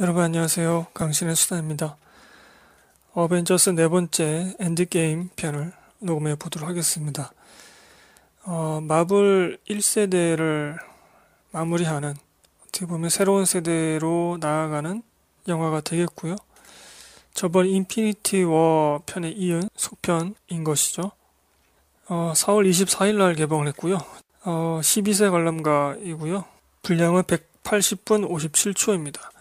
여러분 안녕하세요. 강신의 수다입니다. 어벤져스 네 번째 엔드게임 편을 녹음해 보도록 하겠습니다. 어, 마블 1세대를 마무리하는 어떻게 보면 새로운 세대로 나아가는 영화가 되겠고요. 저번 인피니티 워 편에 이은 속편인 것이죠. 어, 4월 24일 날 개봉을 했고요. 어, 12세 관람가이고요. 분량은 180분 57초입니다.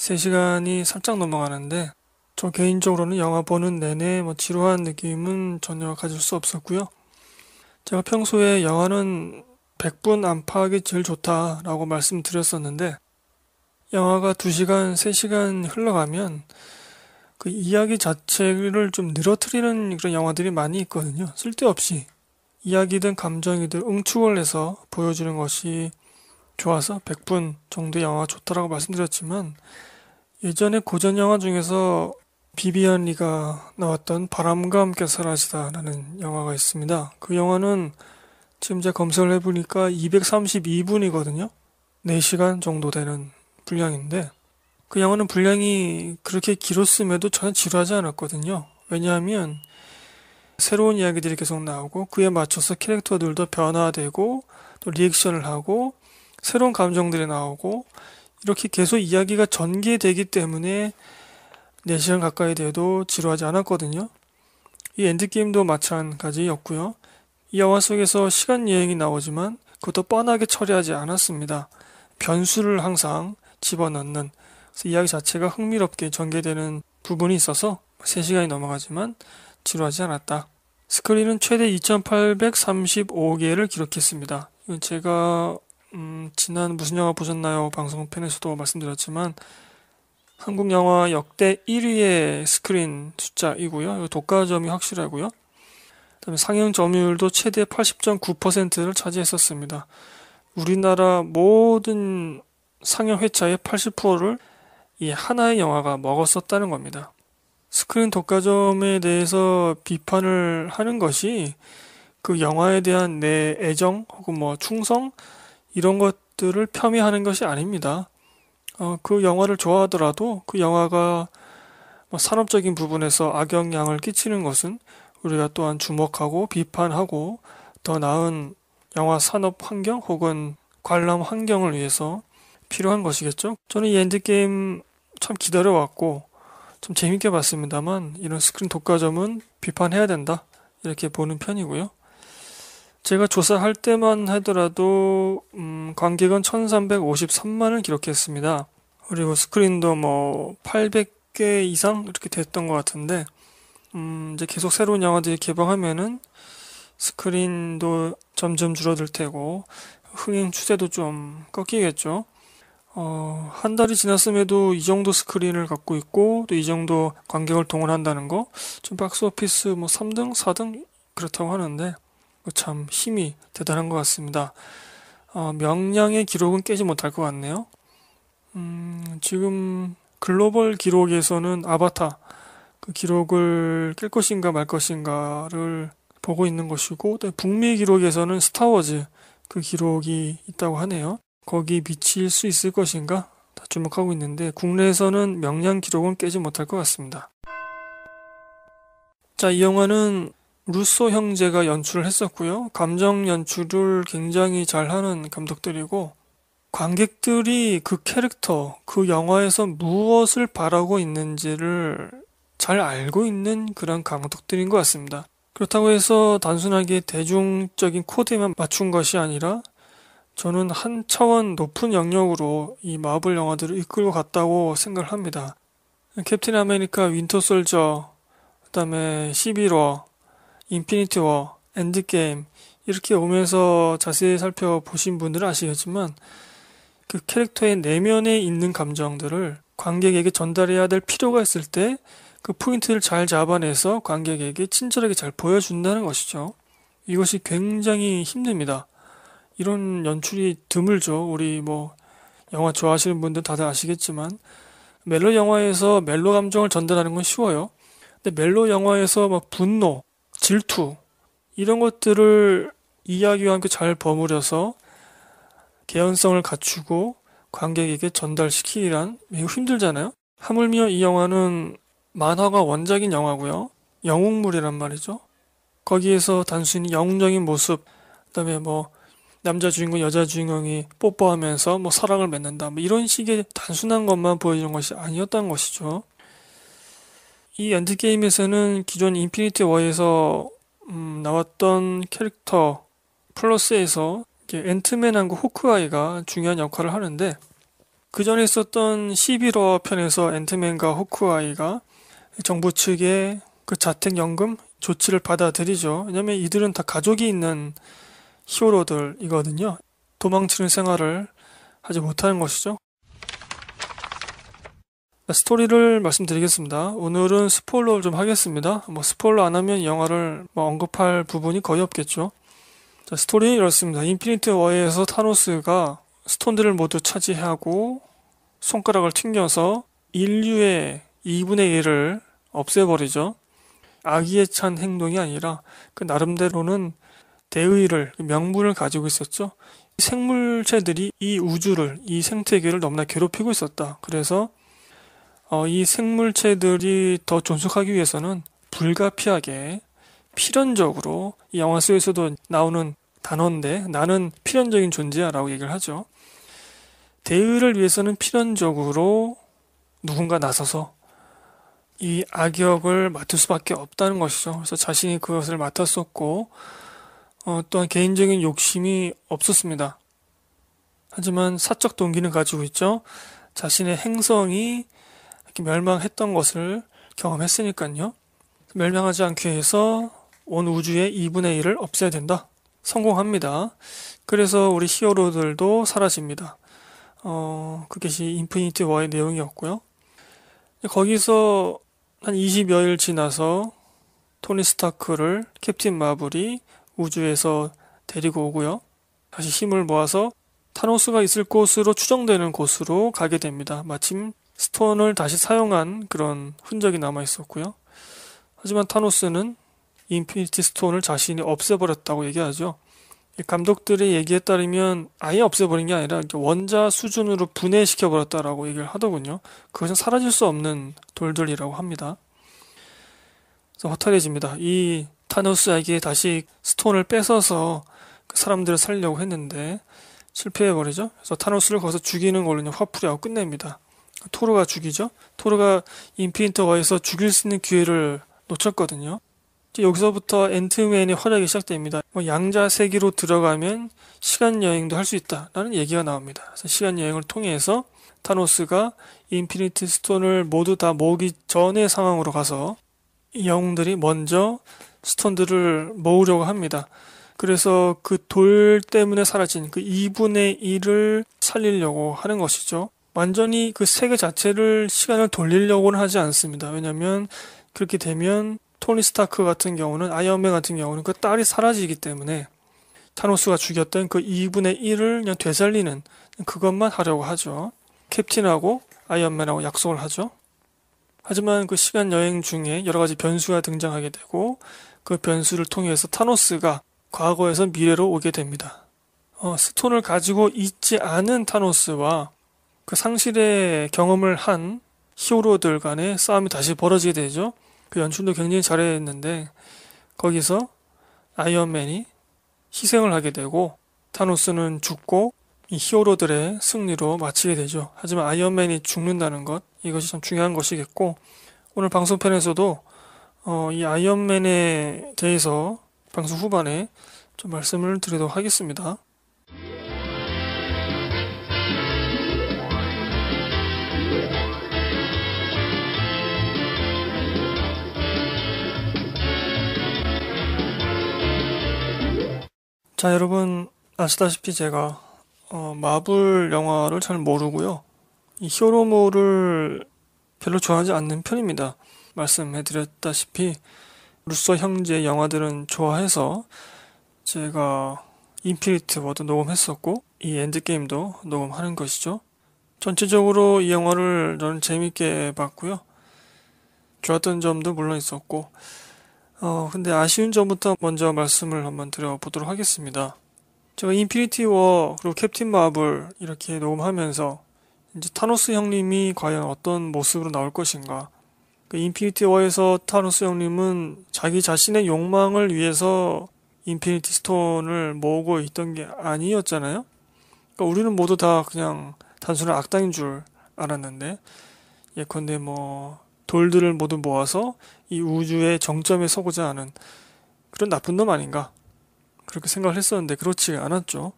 3시간이 살짝 넘어가는데 저 개인적으로는 영화 보는 내내 뭐 지루한 느낌은 전혀 가질 수 없었고요. 제가 평소에 영화는 100분 안팎이 제일 좋다라고 말씀드렸었는데 영화가 2시간, 3시간 흘러가면 그 이야기 자체를 좀 늘어뜨리는 그런 영화들이 많이 있거든요. 쓸데없이 이야기든 감정이든 응축을 해서 보여주는 것이 좋아서 100분 정도의 영화가 좋다라고 말씀드렸지만 예전에 고전 영화 중에서 비비안 리가 나왔던 바람과 함께 사라지다라는 영화가 있습니다. 그 영화는 지금 제가 검색을 해보니까 232분이거든요. 4시간 정도 되는 분량인데 그 영화는 분량이 그렇게 길었음에도 전혀 지루하지 않았거든요. 왜냐하면 새로운 이야기들이 계속 나오고 그에 맞춰서 캐릭터들도 변화되고 또 리액션을 하고 새로운 감정들이 나오고 이렇게 계속 이야기가 전개되기 때문에 4시간 가까이 돼도 지루하지 않았거든요. 이 엔드게임도 마찬가지였고요. 이 영화 속에서 시간 여행이 나오지만 그것도 뻔하게 처리하지 않았습니다. 변수를 항상 집어넣는 이야기 자체가 흥미롭게 전개되는 부분이 있어서 3시간이 넘어가지만 지루하지 않았다. 스크린은 최대 2835개를 기록했습니다. 이건 제가 음, 지난 무슨 영화 보셨나요? 방송편에서도 말씀드렸지만 한국 영화 역대 1위의 스크린 숫자이고요. 독과점이 확실하고요. 그다음에 상영 점유율도 최대 80.9%를 차지했었습니다. 우리나라 모든 상영 회차의 80%를 이 하나의 영화가 먹었었다는 겁니다. 스크린 독과점에 대해서 비판을 하는 것이 그 영화에 대한 내 애정 혹은 뭐 충성 이런 것들을 폄훼하는 것이 아닙니다. 어, 그 영화를 좋아하더라도 그 영화가 뭐 산업적인 부분에서 악영향을 끼치는 것은 우리가 또한 주목하고 비판하고 더 나은 영화 산업 환경 혹은 관람 환경을 위해서 필요한 것이겠죠. 저는 이 엔드게임 참 기다려왔고 좀 재밌게 봤습니다만 이런 스크린 독과점은 비판해야 된다 이렇게 보는 편이고요. 제가 조사할 때만 하더라도 음, 관객은 1353만을 기록했습니다. 그리고 스크린도 뭐 800개 이상 이렇게 됐던 것 같은데 음, 이제 계속 새로운 영화들이 개방하면은 스크린도 점점 줄어들 테고 흥행 추세도 좀 꺾이겠죠. 어, 한 달이 지났음에도 이 정도 스크린을 갖고 있고 또 이 정도 관객을 동원한다는 거 좀 박스오피스 뭐 3등, 4등 그렇다고 하는데 어, 참 힘이 대단한 것 같습니다. 어, 명량의 기록은 깨지 못할 것 같네요. 음, 지금 글로벌 기록에서는 아바타 그 기록을 깰 것인가 말 것인가를 보고 있는 것이고 또 북미 기록에서는 스타워즈 그 기록이 있다고 하네요. 거기 미칠 수 있을 것인가 다 주목하고 있는데 국내에서는 명량 기록은 깨지 못할 것 같습니다. 자, 이 영화는 루소 형제가 연출을 했었고요. 감정 연출을 굉장히 잘하는 감독들이고 관객들이 그 캐릭터, 그 영화에서 무엇을 바라고 있는지를 잘 알고 있는 그런 감독들인 것 같습니다. 그렇다고 해서 단순하게 대중적인 코드에만 맞춘 것이 아니라 저는 한 차원 높은 영역으로 이 마블 영화들을 이끌고 갔다고 생각을 합니다. 캡틴 아메리카 윈터 솔저, 그 다음에 11월, 인피니티 워, 엔드게임 이렇게 오면서 자세히 살펴보신 분들은 아시겠지만 그 캐릭터의 내면에 있는 감정들을 관객에게 전달해야 될 필요가 있을 때 그 포인트를 잘 잡아내서 관객에게 친절하게 잘 보여준다는 것이죠. 이것이 굉장히 힘듭니다. 이런 연출이 드물죠. 우리 뭐 영화 좋아하시는 분들 다들 아시겠지만 멜로 영화에서 멜로 감정을 전달하는 건 쉬워요. 근데 멜로 영화에서 막 분노, 질투 이런 것들을 이야기와 함께 잘 버무려서 개연성을 갖추고 관객에게 전달시키기란 매우 힘들잖아요. 하물며 이 영화는 만화가 원작인 영화고요. 영웅물이란 말이죠. 거기에서 단순히 영웅적인 모습, 그다음에 뭐 남자 주인공, 여자 주인공이 뽀뽀하면서 뭐 사랑을 맺는다, 뭐 이런 식의 단순한 것만 보여주는 것이 아니었다는 것이죠. 이 엔드 게임에서는 기존 인피니티 워에서 음, 나왔던 캐릭터 플러스에서 엔트맨하고 호크아이가 중요한 역할을 하는데 그 전에 있었던 11화 편에서 엔트맨과 호크아이가 정부 측의 그 자택연금 조치를 받아들이죠. 왜냐면 이들은 다 가족이 있는 히어로들이거든요. 도망치는 생활을 하지 못하는 것이죠. 스토리를 말씀드리겠습니다. 오늘은 스포일러를 좀 하겠습니다. 뭐 스포일러 안 하면 영화를 뭐 언급할 부분이 거의 없겠죠. 자, 스토리 이렇습니다. 인피니트 워에서 타노스가 스톤들을 모두 차지하고 손가락을 튕겨서 인류의 2분의 1을 없애버리죠. 악의에 찬 행동이 아니라 그 나름대로는 대의를 명분을 가지고 있었죠. 생물체들이 이 우주를 이 생태계를 너무나 괴롭히고 있었다. 그래서 어, 이 생물체들이 더 존속하기 위해서는 불가피하게 필연적으로 이 영화 속에서도 나오는 단어인데 나는 필연적인 존재야라고 얘기를 하죠. 대의를 위해서는 필연적으로 누군가 나서서 이 악역을 맡을 수밖에 없다는 것이죠. 그래서 자신이 그것을 맡았었고 어, 또한 개인적인 욕심이 없었습니다. 하지만 사적 동기는 가지고 있죠. 자신의 행성이 이렇게 멸망했던 것을 경험했으니까요. 멸망하지 않기 위해서 온 우주의 2분의 1을 없애야 된다. 성공합니다. 그래서 우리 히어로들도 사라집니다. 어, 그것이 인피니티 워의 내용이었고요. 거기서 한 20여일 지나서 토니 스타크를 캡틴 마블이 우주에서 데리고 오고요. 다시 힘을 모아서 타노스가 있을 곳으로 추정되는 곳으로 가게 됩니다. 마침 스톤을 다시 사용한 그런 흔적이 남아 있었고요. 하지만 타노스는 인피니티 스톤을 자신이 없애버렸다고 얘기하죠. 감독들의 얘기에 따르면 아예 없애버린 게 아니라 원자 수준으로 분해시켜 버렸다라고 얘기를 하더군요. 그것은 사라질 수 없는 돌들이라고 합니다. 그래서 허탈해집니다. 이 타노스에게 다시 스톤을 뺏어서 그 사람들을 살려고 했는데 실패해 버리죠. 그래서 타노스를 거기서 죽이는 걸로 화풀이하고 끝냅니다. 토르가 죽이죠. 토르가 인피니터 와에서 죽일 수 있는 기회를 놓쳤거든요. 여기서부터 엔트맨의 활약이 시작됩니다. 뭐 양자 세계로 들어가면 시간 여행도 할 수 있다라는 얘기가 나옵니다. 그래서 시간 여행을 통해서 타노스가 인피니트 스톤을 모두 다 모으기 전의 상황으로 가서 영웅들이 먼저 스톤들을 모으려고 합니다. 그래서 그 돌 때문에 사라진 그 2분의 1을 살리려고 하는 것이죠. 완전히 그 세계 자체를 시간을 돌리려고는 하지 않습니다. 왜냐면 그렇게 되면 토니 스타크 같은 경우는 아이언맨 같은 경우는 그 딸이 사라지기 때문에 타노스가 죽였던 그 2분의 1을 그냥 되살리는 그것만 하려고 하죠. 캡틴하고 아이언맨하고 약속을 하죠. 하지만 그 시간 여행 중에 여러 가지 변수가 등장하게 되고 그 변수를 통해서 타노스가 과거에서 미래로 오게 됩니다. 어, 스톤을 가지고 있지 않은 타노스와 그 상실의 경험을 한 히어로들 간의 싸움이 다시 벌어지게 되죠. 그 연출도 굉장히 잘했는데 거기서 아이언맨이 희생을 하게 되고 타노스는 죽고 이 히어로들의 승리로 마치게 되죠. 하지만 아이언맨이 죽는다는 것 이것이 참 중요한 것이겠고 오늘 방송편에서도 어, 이 아이언맨에 대해서 방송 후반에 좀 말씀을 드리도록 하겠습니다. 자, 여러분 아시다시피 제가 어, 마블 영화를 잘 모르고요. 이 히어로물을 별로 좋아하지 않는 편입니다. 말씀해드렸다시피 루소 형제 영화들은 좋아해서 제가 인피니트 워도 녹음했었고 이 엔드게임도 녹음하는 것이죠. 전체적으로 이 영화를 저는 재밌게 봤고요. 좋았던 점도 물론 있었고 어, 근데 아쉬운 점부터 먼저 말씀을 한번 드려보도록 하겠습니다. 제가 인피니티 워, 그리고 캡틴 마블 이렇게 녹음하면서 이제 타노스 형님이 과연 어떤 모습으로 나올 것인가. 그 인피니티 워에서 타노스 형님은 자기 자신의 욕망을 위해서 인피니티 스톤을 모으고 있던 게 아니었잖아요. 그러니까 우리는 모두 다 그냥 단순한 악당인 줄 알았는데 예컨대 뭐 돌들을 모두 모아서 이 우주의 정점에 서고자 하는 그런 나쁜 놈 아닌가 그렇게 생각을 했었는데 그렇지 않았죠.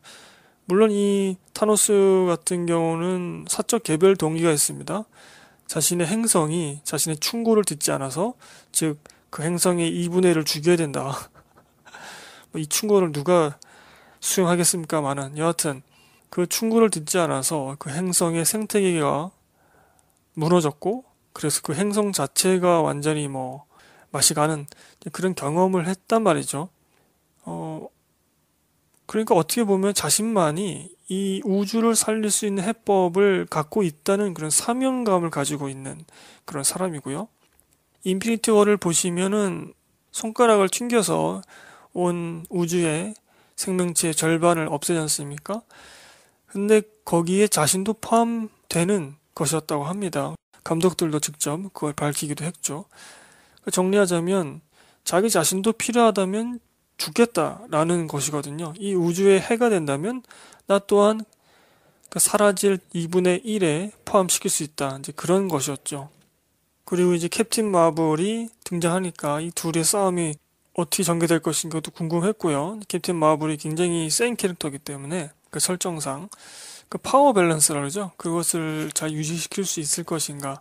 물론 이 타노스 같은 경우는 사적 개별 동기가 있습니다. 자신의 행성이 자신의 충고를 듣지 않아서 즉 그 행성의 2분의 1을 죽여야 된다. 뭐 이 충고를 누가 수용하겠습니까만은 여하튼 그 충고를 듣지 않아서 그 행성의 생태계가 무너졌고 그래서 그 행성 자체가 완전히 뭐 맛이 가는 그런 경험을 했단 말이죠. 어, 그러니까 어떻게 보면 자신만이 이 우주를 살릴 수 있는 해법을 갖고 있다는 그런 사명감을 가지고 있는 그런 사람이고요. 인피니티 워를 보시면은 손가락을 튕겨서 온 우주의 생명체의 절반을 없애지 않습니까? 근데 거기에 자신도 포함되는 것이었다고 합니다. 감독들도 직접 그걸 밝히기도 했죠. 그러니까 정리하자면 자기 자신도 필요하다면 죽겠다라는 것이거든요. 이 우주의 해가 된다면 나 또한 그러니까 사라질 2분의 1에 포함시킬 수 있다. 이제 그런 것이었죠. 그리고 이제 캡틴 마블이 등장하니까 이 둘의 싸움이 어떻게 전개될 것인가도 궁금했고요. 캡틴 마블이 굉장히 센 캐릭터이기 때문에 그 설정상 그 파워 밸런스라고 그러죠. 그것을 잘 유지시킬 수 있을 것인가.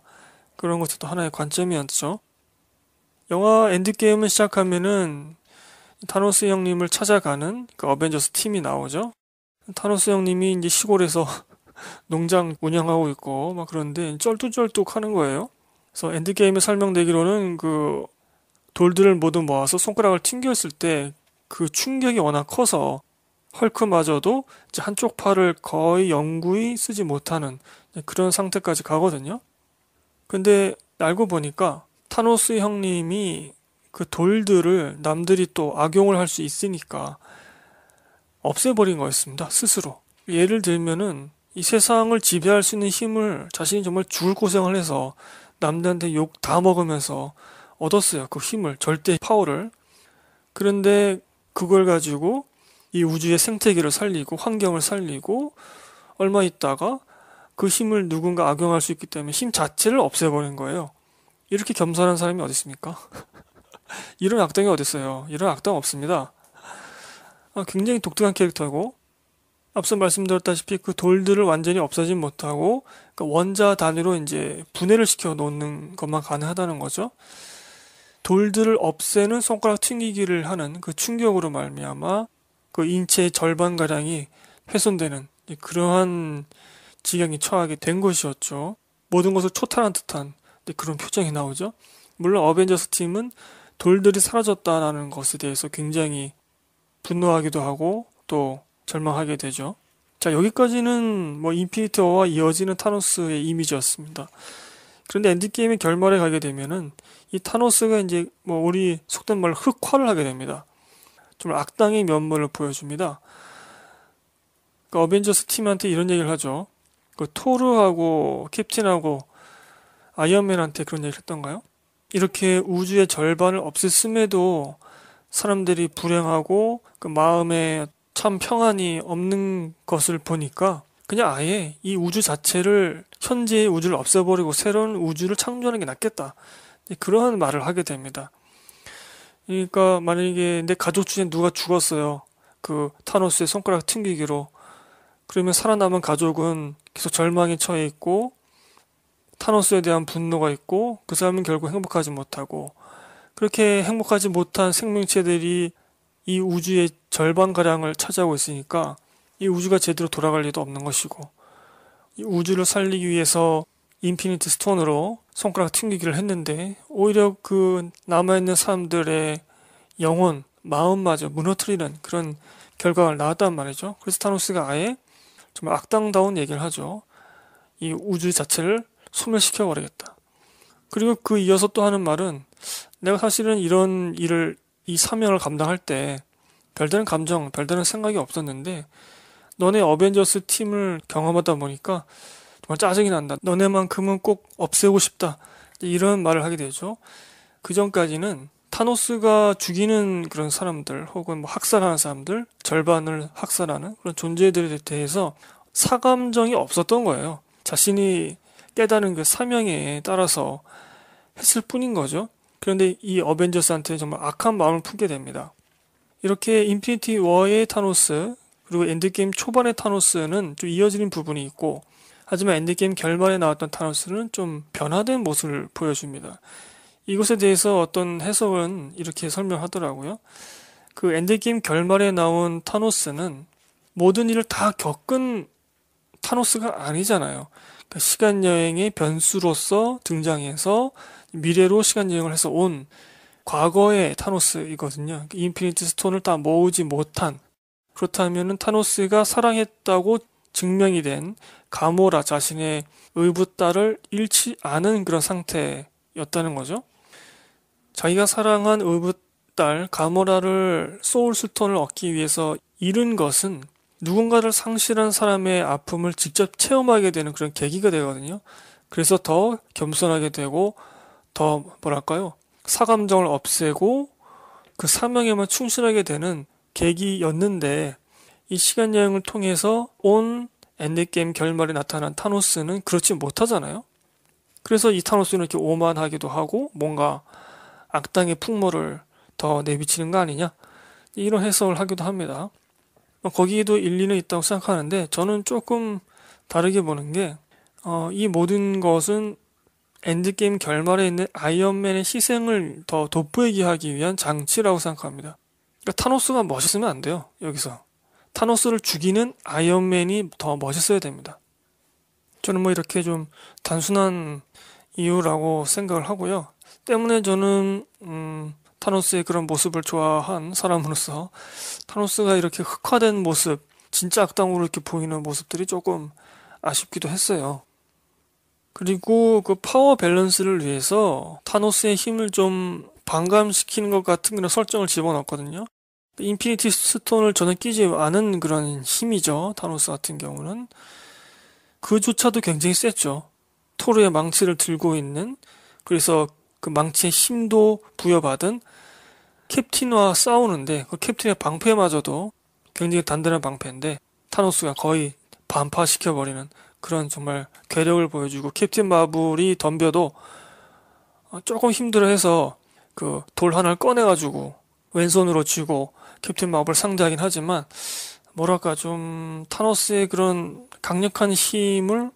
그런 것도 또 하나의 관점이었죠. 영화 엔드게임을 시작하면은 타노스 형님을 찾아가는 그 어벤져스 팀이 나오죠. 타노스 형님이 이제 시골에서 농장 운영하고 있고 막 그런데 쩔뚝쩔뚝 하는 거예요. 그래서 엔드게임에 설명되기로는 그 돌들을 모두 모아서 손가락을 튕겼을 때 그 충격이 워낙 커서 헐크마저도 한쪽 팔을 거의 영구히 쓰지 못하는 그런 상태까지 가거든요. 근데 알고 보니까 타노스 형님이 그 돌들을 남들이 또 악용을 할 수 있으니까 없애버린 거였습니다. 스스로. 예를 들면은 이 세상을 지배할 수 있는 힘을 자신이 정말 죽을 고생을 해서 남들한테 욕 다 먹으면서 얻었어요. 그 힘을, 절대 파워를. 그런데 그걸 가지고 이 우주의 생태계를 살리고 환경을 살리고 얼마 있다가 그 힘을 누군가 악용할 수 있기 때문에 힘 자체를 없애버린 거예요. 이렇게 겸손한 사람이 어디 있습니까? 이런 악당이 어디 있어요? 이런 악당 없습니다. 아, 굉장히 독특한 캐릭터고 앞서 말씀드렸다시피 그 돌들을 완전히 없애진 못하고 그 원자 단위로 이제 분해를 시켜 놓는 것만 가능하다는 거죠. 돌들을 없애는 손가락 튕기기를 하는 그 충격으로 말미암아 그 인체의 절반가량이 훼손되는 그러한 지경에 처하게 된 것이었죠. 모든 것을 초탈한 듯한 그런 표정이 나오죠. 물론 어벤져스 팀은 돌들이 사라졌다라는 것에 대해서 굉장히 분노하기도 하고 또 절망하게 되죠. 자, 여기까지는 뭐 인피니트 워와 이어지는 타노스의 이미지였습니다. 그런데 엔드게임의 결말에 가게 되면은 이 타노스가 이제 뭐 우리 속된 말로 흑화를 하게 됩니다. 좀 악당의 면모를 보여줍니다. 그 어벤져스 팀한테 이런 얘기를 하죠. 그 토르하고 캡틴하고 아이언맨한테 그런 얘기를 했던가요? 이렇게 우주의 절반을 없앴음에도 사람들이 불행하고 그 마음에 참 평안이 없는 것을 보니까 그냥 아예 이 우주 자체를 현재의 우주를 없애버리고 새로운 우주를 창조하는 게 낫겠다. 그러한 말을 하게 됩니다. 그러니까 만약에 내 가족 중에 누가 죽었어요. 그 타노스의 손가락 튕기기로. 그러면 살아남은 가족은 계속 절망에 처해 있고 타노스에 대한 분노가 있고 그 사람은 결국 행복하지 못하고 그렇게 행복하지 못한 생명체들이 이 우주의 절반가량을 차지하고 있으니까 이 우주가 제대로 돌아갈 리도 없는 것이고 이 우주를 살리기 위해서 인피니트 스톤으로 손가락 튕기기를 했는데 오히려 그 남아있는 사람들의 영혼, 마음마저 무너뜨리는 그런 결과가 나왔단 말이죠. 그래서 타노스가 아예 정말 악당다운 얘기를 하죠. 이 우주 자체를 소멸시켜 버리겠다. 그리고 그 이어서 또 하는 말은 내가 사실은 이런 일을 이 사명을 감당할 때 별다른 감정, 별다른 생각이 없었는데 너네 어벤져스 팀을 경험하다 보니까 정말 짜증이 난다. 너네만큼은 꼭 없애고 싶다. 이런 말을 하게 되죠. 그 전까지는 타노스가 죽이는 그런 사람들 혹은 뭐 학살하는 사람들 절반을 학살하는 그런 존재들에 대해서 사감정이 없었던 거예요. 자신이 깨달은 그 사명에 따라서 했을 뿐인 거죠. 그런데 이 어벤져스한테 정말 악한 마음을 품게 됩니다. 이렇게 인피니티 워의 타노스 그리고 엔드게임 초반의 타노스는 좀 이어지는 부분이 있고 하지만 엔드게임 결말에 나왔던 타노스는 좀 변화된 모습을 보여줍니다. 이것에 대해서 어떤 해석은 이렇게 설명하더라고요. 그 엔드게임 결말에 나온 타노스는 모든 일을 다 겪은 타노스가 아니잖아요. 그 시간 여행의 변수로서 등장해서 미래로 시간 여행을 해서 온 과거의 타노스이거든요. 그러니까 인피니트 스톤을 다 모으지 못한 그렇다면은 타노스가 사랑했다고 증명이 된 가모라 자신의 의붓딸을 잃지 않은 그런 상태였다는 거죠. 자기가 사랑한 의붓딸 가모라를 소울 스톤을 얻기 위해서 잃은 것은 누군가를 상실한 사람의 아픔을 직접 체험하게 되는 그런 계기가 되거든요. 그래서 더 겸손하게 되고 더 뭐랄까요? 사감정을 없애고 그 사명에만 충실하게 되는 계기였는데 이 시간 여행을 통해서 온 엔드게임 결말에 나타난 타노스는 그렇지 못하잖아요. 그래서 이 타노스는 이렇게 오만하기도 하고 뭔가 악당의 풍모를 더 내비치는 거 아니냐 이런 해석을 하기도 합니다. 거기에도 일리는 있다고 생각하는데 저는 조금 다르게 보는 게이 어, 모든 것은 엔드게임 결말에 있는 아이언맨의 희생을 더 돋보이게 하기 위한 장치라고 생각합니다. 그러니까 타노스가 멋있으면 안 돼요 여기서 타노스를 죽이는 아이언맨이 더 멋있어야 됩니다. 저는 뭐 이렇게 좀 단순한 이유라고 생각을 하고요. 때문에 저는 음, 타노스의 그런 모습을 좋아한 사람으로서 타노스가 이렇게 흑화된 모습, 진짜 악당으로 이렇게 보이는 모습들이 조금 아쉽기도 했어요. 그리고 그 파워 밸런스를 위해서 타노스의 힘을 좀 반감시키는 것 같은 그런 설정을 집어넣었거든요. 인피니티 스톤을 전혀 끼지 않은 그런 힘이죠. 타노스 같은 경우는. 그조차도 굉장히 셌죠. 토르의 망치를 들고 있는 그래서 그 망치의 힘도 부여받은 캡틴과 싸우는데 그 캡틴의 방패마저도 굉장히 단단한 방패인데 타노스가 거의 반파시켜버리는 그런 정말 괴력을 보여주고 캡틴 마블이 덤벼도 조금 힘들어해서 그 돌 하나를 꺼내가지고 왼손으로 쥐고 캡틴 마블 상대하긴 하지만 뭐랄까 좀 타노스의 그런 강력한 힘을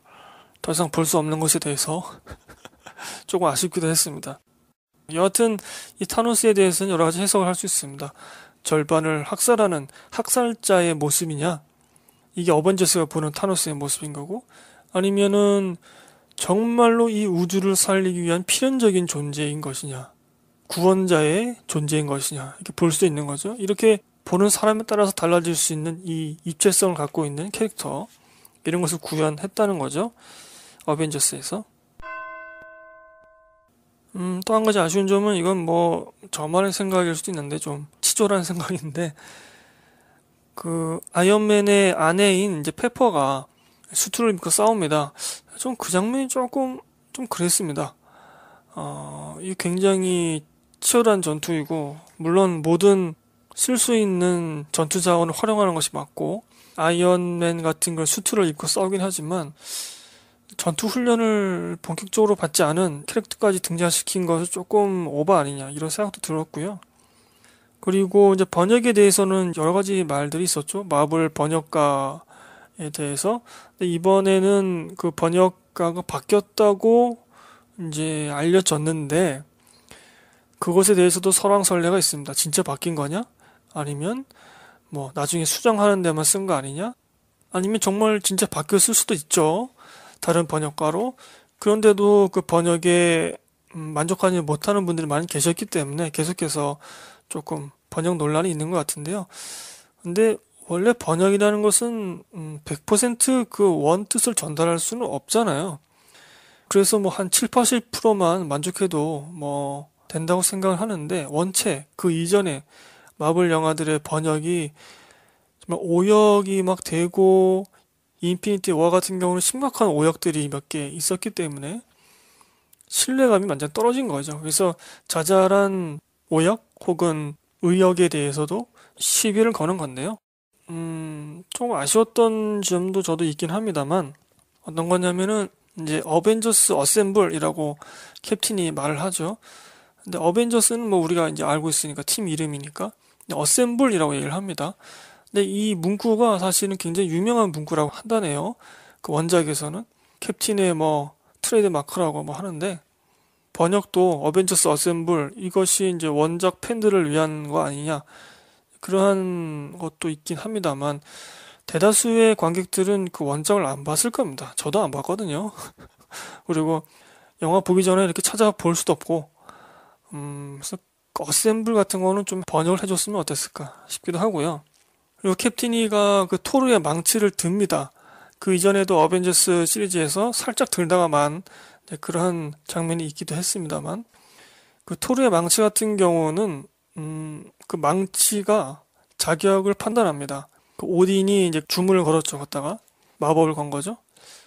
더 이상 볼 수 없는 것에 대해서 조금 아쉽기도 했습니다. 여하튼 이 타노스에 대해서는 여러 가지 해석을 할 수 있습니다. 절반을 학살하는 학살자의 모습이냐? 이게 어벤져스가 보는 타노스의 모습인 거고 아니면은 정말로 이 우주를 살리기 위한 필연적인 존재인 것이냐? 구원자의 존재인 것이냐 이렇게 볼 수 있는 거죠. 이렇게 보는 사람에 따라서 달라질 수 있는 이 입체성을 갖고 있는 캐릭터 이런 것을 구현했다는 거죠. 어벤져스에서. 음, 또 한 가지 아쉬운 점은 이건 뭐 저만의 생각일 수도 있는데 좀 치졸한 생각인데 그 아이언맨의 아내인 이제 페퍼가 수트를 입고 싸웁니다. 좀 그 장면이 조금 좀 그랬습니다. 어, 이 굉장히 치열한 전투이고 물론 모든 쓸 수 있는 전투 자원을 활용하는 것이 맞고 아이언맨 같은 걸 수트를 입고 싸우긴 하지만 전투 훈련을 본격적으로 받지 않은 캐릭터까지 등장시킨 것은 조금 오버 아니냐 이런 생각도 들었고요. 그리고 이제 번역에 대해서는 여러 가지 말들이 있었죠. 마블 번역가에 대해서 이번에는 그 번역가가 바뀌었다고 이제 알려졌는데 그것에 대해서도 설왕설래가 있습니다. 진짜 바뀐 거냐? 아니면 뭐 나중에 수정하는 데만 쓴 거 아니냐? 아니면 정말 진짜 바뀌었을 수도 있죠. 다른 번역가로. 그런데도 그 번역에 음, 만족하지 못하는 분들이 많이 계셨기 때문에 계속해서 조금 번역 논란이 있는 것 같은데요. 근데 원래 번역이라는 것은 100%그원 음, 뜻을 전달할 수는 없잖아요. 그래서 뭐 한 7, 80%만 만족해도 뭐 된다고 생각을 하는데 원체 그 이전에 마블 영화들의 번역이 정말 오역이 막 되고 인피니티 워 같은 경우는 심각한 오역들이 몇 개 있었기 때문에 신뢰감이 완전 떨어진 거죠. 그래서 자잘한 오역 혹은 의역에 대해서도 시비를 거는 건데요. 음, 좀 아쉬웠던 점도 저도 있긴 합니다만 어떤 거냐면은 이제 어벤져스 어셈블이라고 캡틴이 말을 하죠. 근데 어벤져스는 뭐 우리가 이제 알고 있으니까 팀 이름이니까 어셈블이라고 얘기를 합니다. 근데 이 문구가 사실은 굉장히 유명한 문구라고 한다네요. 그 원작에서는 캡틴의 뭐 트레이드 마크라고 뭐 하는데 번역도 어벤져스 어셈블 이것이 이제 원작 팬들을 위한 거 아니냐 그러한 것도 있긴 합니다만 대다수의 관객들은 그 원작을 안 봤을 겁니다. 저도 안 봤거든요. 그리고 영화 보기 전에 이렇게 찾아볼 수도 없고 음, 그래서 어셈블 같은 거는 좀 번역을 해줬으면 어땠을까 싶기도 하고요. 그리고 캡틴이가그 토르의 망치를 듭니다. 그 이전에도 어벤져스 시리즈에서 살짝 들다가만 그러한 장면이 있기도 했습니다만 그 토르의 망치 같은 경우는 음, 그 망치가 자격을 판단합니다. 그 오딘이 이제 주문을 걸었죠. 갖다가 마법을 건 거죠.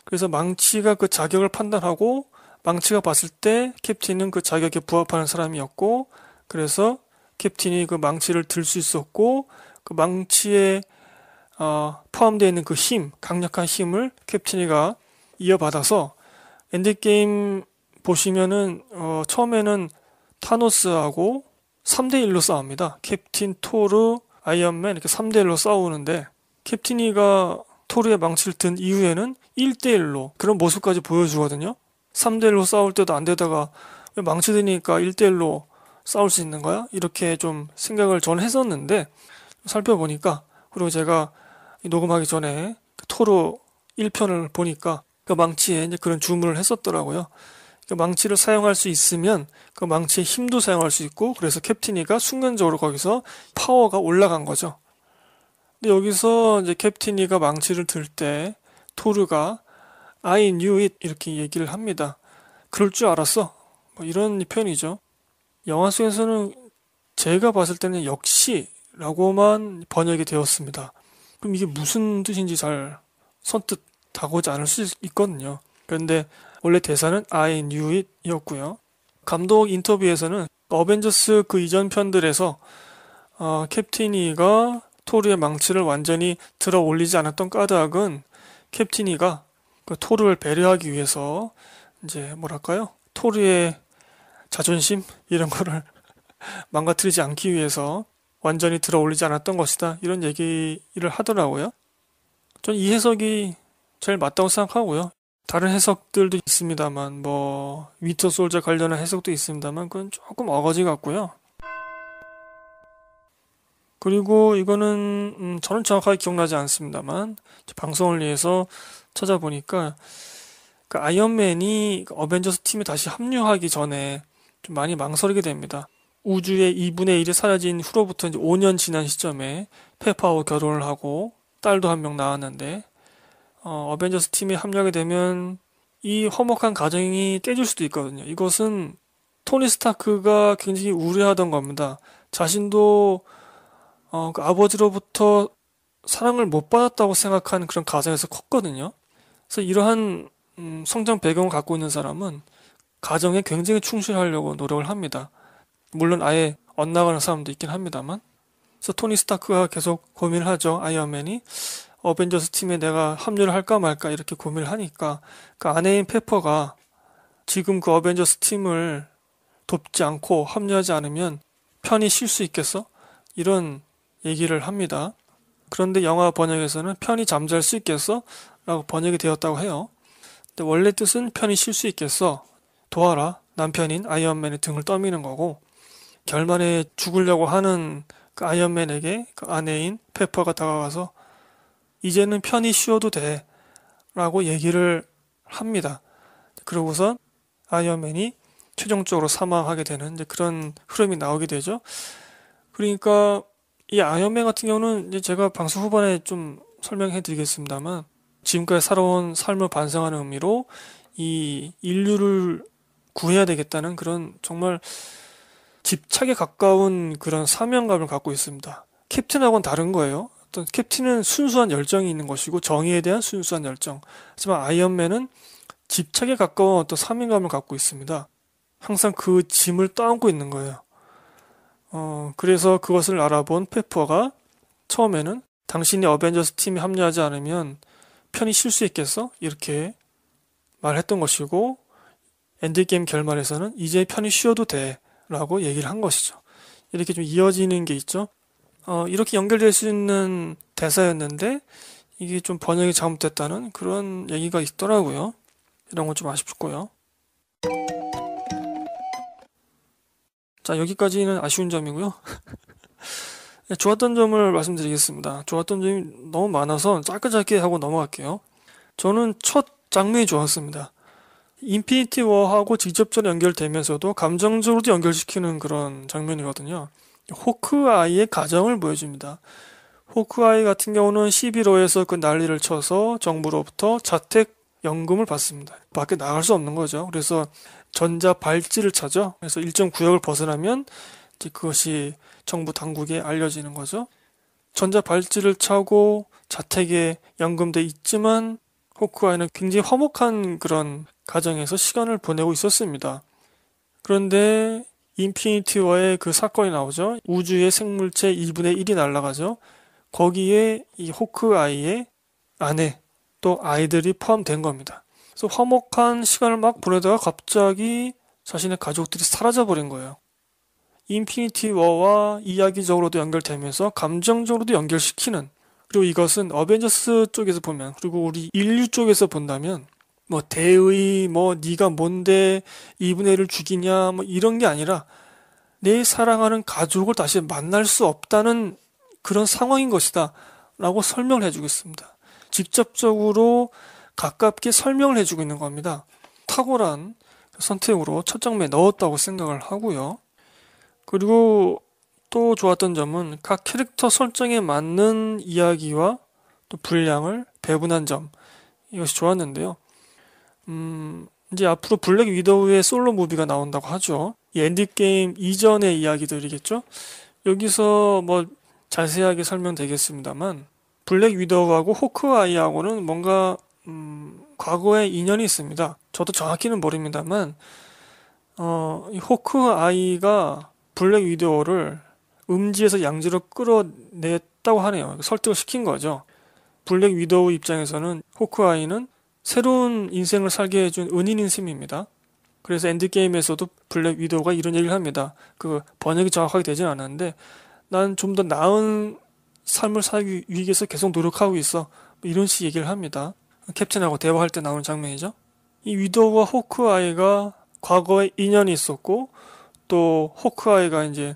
그래서 망치가 그 자격을 판단하고 망치가 봤을 때 캡틴은 그 자격에 부합하는 사람이었고 그래서 캡틴이 그 망치를 들 수 있었고 그 망치에 어, 포함되어 있는 그 힘, 강력한 힘을 캡틴이가 이어받아서 엔드게임 보시면은 어, 처음에는 타노스하고 3대1로 싸웁니다. 캡틴, 토르, 아이언맨 이렇게 3대1로 싸우는데 캡틴이가 토르의 망치를 든 이후에는 1대1로 그런 모습까지 보여주거든요. 3대1로 싸울 때도 안 되다가 왜망치되니까 1대1로 싸울 수 있는 거야? 이렇게 좀 생각을 전 했었는데 살펴보니까 그리고 제가 녹음하기 전에 그 토로 1편을 보니까 그 망치에 이제 그런 주문을 했었더라고요. 그 망치를 사용할 수 있으면 그 망치의 힘도 사용할 수 있고 그래서 캡틴이가 순간적으로 거기서 파워가 올라간 거죠. 근데 여기서 이제 캡틴이가 망치를 들 때 토르가 I knew it 이렇게 얘기를 합니다. 그럴 줄 알았어. 뭐 이런 표현이죠. 영화 속에서는 제가 봤을 때는 역시라고만 번역이 되었습니다. 그럼 이게 무슨 뜻인지 잘 선뜻 다고지 않을 수 있거든요. 그런데 원래 대사는 I knew it 이었고요. 감독 인터뷰에서는 어벤져스 그 이전 편들에서 어, 캡틴이가 토르의 망치를 완전히 들어 올리지 않았던 까닭은 캡틴이가 그 토르를 배려하기 위해서 이제 뭐랄까요? 토르의 자존심 이런 거를 망가뜨리지 않기 위해서 완전히 들어올리지 않았던 것이다. 이런 얘기를 하더라고요. 전 이 해석이 제일 맞다고 생각하고요. 다른 해석들도 있습니다만 뭐 위터 솔저 관련한 해석도 있습니다만 그건 조금 어거지 같고요. 그리고 이거는 음, 저는 정확하게 기억나지 않습니다만 방송을 위해서 찾아보니까 그 아이언맨이 그 어벤져스 팀에 다시 합류하기 전에 좀 많이 망설이게 됩니다. 우주의 2분의 1이 사라진 후로부터 이제 5년 지난 시점에 페파와 결혼을 하고 딸도 한 명 낳았는데 어, 어벤져스 팀에 합류하게 되면 이 험악한 가정이 깨질 수도 있거든요. 이것은 토니 스타크가 굉장히 우려하던 겁니다. 자신도 어, 그 아버지로부터 사랑을 못 받았다고 생각한 그런 가정에서 컸거든요. 그래서 이러한 음, 성장 배경을 갖고 있는 사람은 가정에 굉장히 충실하려고 노력을 합니다. 물론 아예 엇나가는 사람도 있긴 합니다만. 그래서 토니 스타크가 계속 고민을 하죠. 아이언맨이 어벤져스 팀에 내가 합류를 할까 말까 이렇게 고민을 하니까 그 아내인 페퍼가 지금 그 어벤져스 팀을 돕지 않고 합류하지 않으면 편히 쉴 수 있겠어? 이런 얘기를 합니다. 그런데 영화 번역에서는 편히 잠잘 수 있겠어? 라고 번역이 되었다고 해요. 근데 원래 뜻은 편히 쉴 수 있겠어. 도와라. 남편인 아이언맨의 등을 떠미는 거고 결말에 죽으려고 하는 그 아이언맨에게 그 아내인 페퍼가 다가와서 이제는 편히 쉬어도 돼. 라고 얘기를 합니다. 그러고선 아이언맨이 최종적으로 사망하게 되는 그런 흐름이 나오게 되죠. 그러니까 이 아이언맨 같은 경우는 제가 방송 후반에 좀 설명해 드리겠습니다만 지금까지 살아온 삶을 반성하는 의미로 이 인류를 구해야 되겠다는 그런 정말 집착에 가까운 그런 사명감을 갖고 있습니다. 캡틴하고는 다른 거예요. 어떤 캡틴은 순수한 열정이 있는 것이고 정의에 대한 순수한 열정. 하지만 아이언맨은 집착에 가까운 어떤 사명감을 갖고 있습니다. 항상 그 짐을 떠안고 있는 거예요. 어, 그래서 그것을 알아본 페퍼가 처음에는 당신이 어벤져스 팀에 합류하지 않으면 편히 쉴 수 있겠어? 이렇게 말했던 것이고 엔드게임 결말에서는 이제 편히 쉬어도 돼 라고 얘기를 한 것이죠. 이렇게 좀 이어지는 게 있죠. 어, 이렇게 연결될 수 있는 대사였는데 이게 좀 번역이 잘못됐다는 그런 얘기가 있더라고요. 이런 건 좀 아쉽고요. 자, 여기까지는 아쉬운 점이고요. 예, 좋았던 점을 말씀드리겠습니다. 좋았던 점이 너무 많아서 짜끄 짧게 하고 넘어갈게요. 저는 첫 장면이 좋았습니다. 인피니티 워하고 직접적으로 연결되면서도 감정적으로도 연결시키는 그런 장면이거든요. 호크아이의 가정을 보여줍니다. 호크아이 같은 경우는 11호에서 그 난리를 쳐서 정부로부터 자택 연금을 받습니다. 밖에 나갈 수 없는 거죠. 그래서 전자 발찌를 차죠. 그래서 일정 구역을 벗어나면 그것이 정부 당국에 알려지는 거죠. 전자 발찌를 차고 자택에 연금돼 있지만 호크아이는 굉장히 화목한 그런 가정에서 시간을 보내고 있었습니다. 그런데 인피니티워의 그 사건이 나오죠. 우주의 생물체 1분의 1이 날아가죠. 거기에 이 호크아이의 아내 또 아이들이 포함된 겁니다. 그래서 화목한 시간을 막 보내다가 갑자기 자신의 가족들이 사라져버린 거예요. 인피니티 워와 이야기적으로도 연결되면서 감정적으로도 연결시키는 그리고 이것은 어벤져스 쪽에서 보면 그리고 우리 인류 쪽에서 본다면 뭐 대의 뭐 네가 뭔데 이분의 를 죽이냐 뭐 이런 게 아니라 내 사랑하는 가족을 다시 만날 수 없다는 그런 상황인 것이다 라고 설명을 해주겠습니다. 직접적으로 가깝게 설명을 해주고 있는 겁니다. 탁월한 선택으로 첫 장면에 넣었다고 생각을 하고요. 그리고 또 좋았던 점은 각 캐릭터 설정에 맞는 이야기와 또 분량을 배분한 점 이것이 좋았는데요. 음, 이제 앞으로 블랙 위더우의 솔로 무비가 나온다고 하죠. 엔디 게임 이전의 이야기들이겠죠. 여기서 뭐 자세하게 설명되겠습니다만 블랙 위더우하고 호크아이하고는 뭔가 음, 과거에 인연이 있습니다. 저도 정확히는 모릅니다만, 어, 호크 아이가 블랙 위도우를 음지에서 양지로 끌어냈다고 하네요. 설득을 시킨 거죠. 블랙 위도우 입장에서는 호크 아이는 새로운 인생을 살게 해준 은인인 셈입니다. 그래서 엔드게임에서도 블랙 위도우가 이런 얘기를 합니다. 그 번역이 정확하게 되진 않았는데, 난 좀 더 나은 삶을 살기 위해서 계속 노력하고 있어. 뭐 이런 식 얘기를 합니다. 캡틴하고 대화할 때 나오는 장면이죠. 이 위도우와 호크아이가 과거에 인연이 있었고 또 호크아이가 이제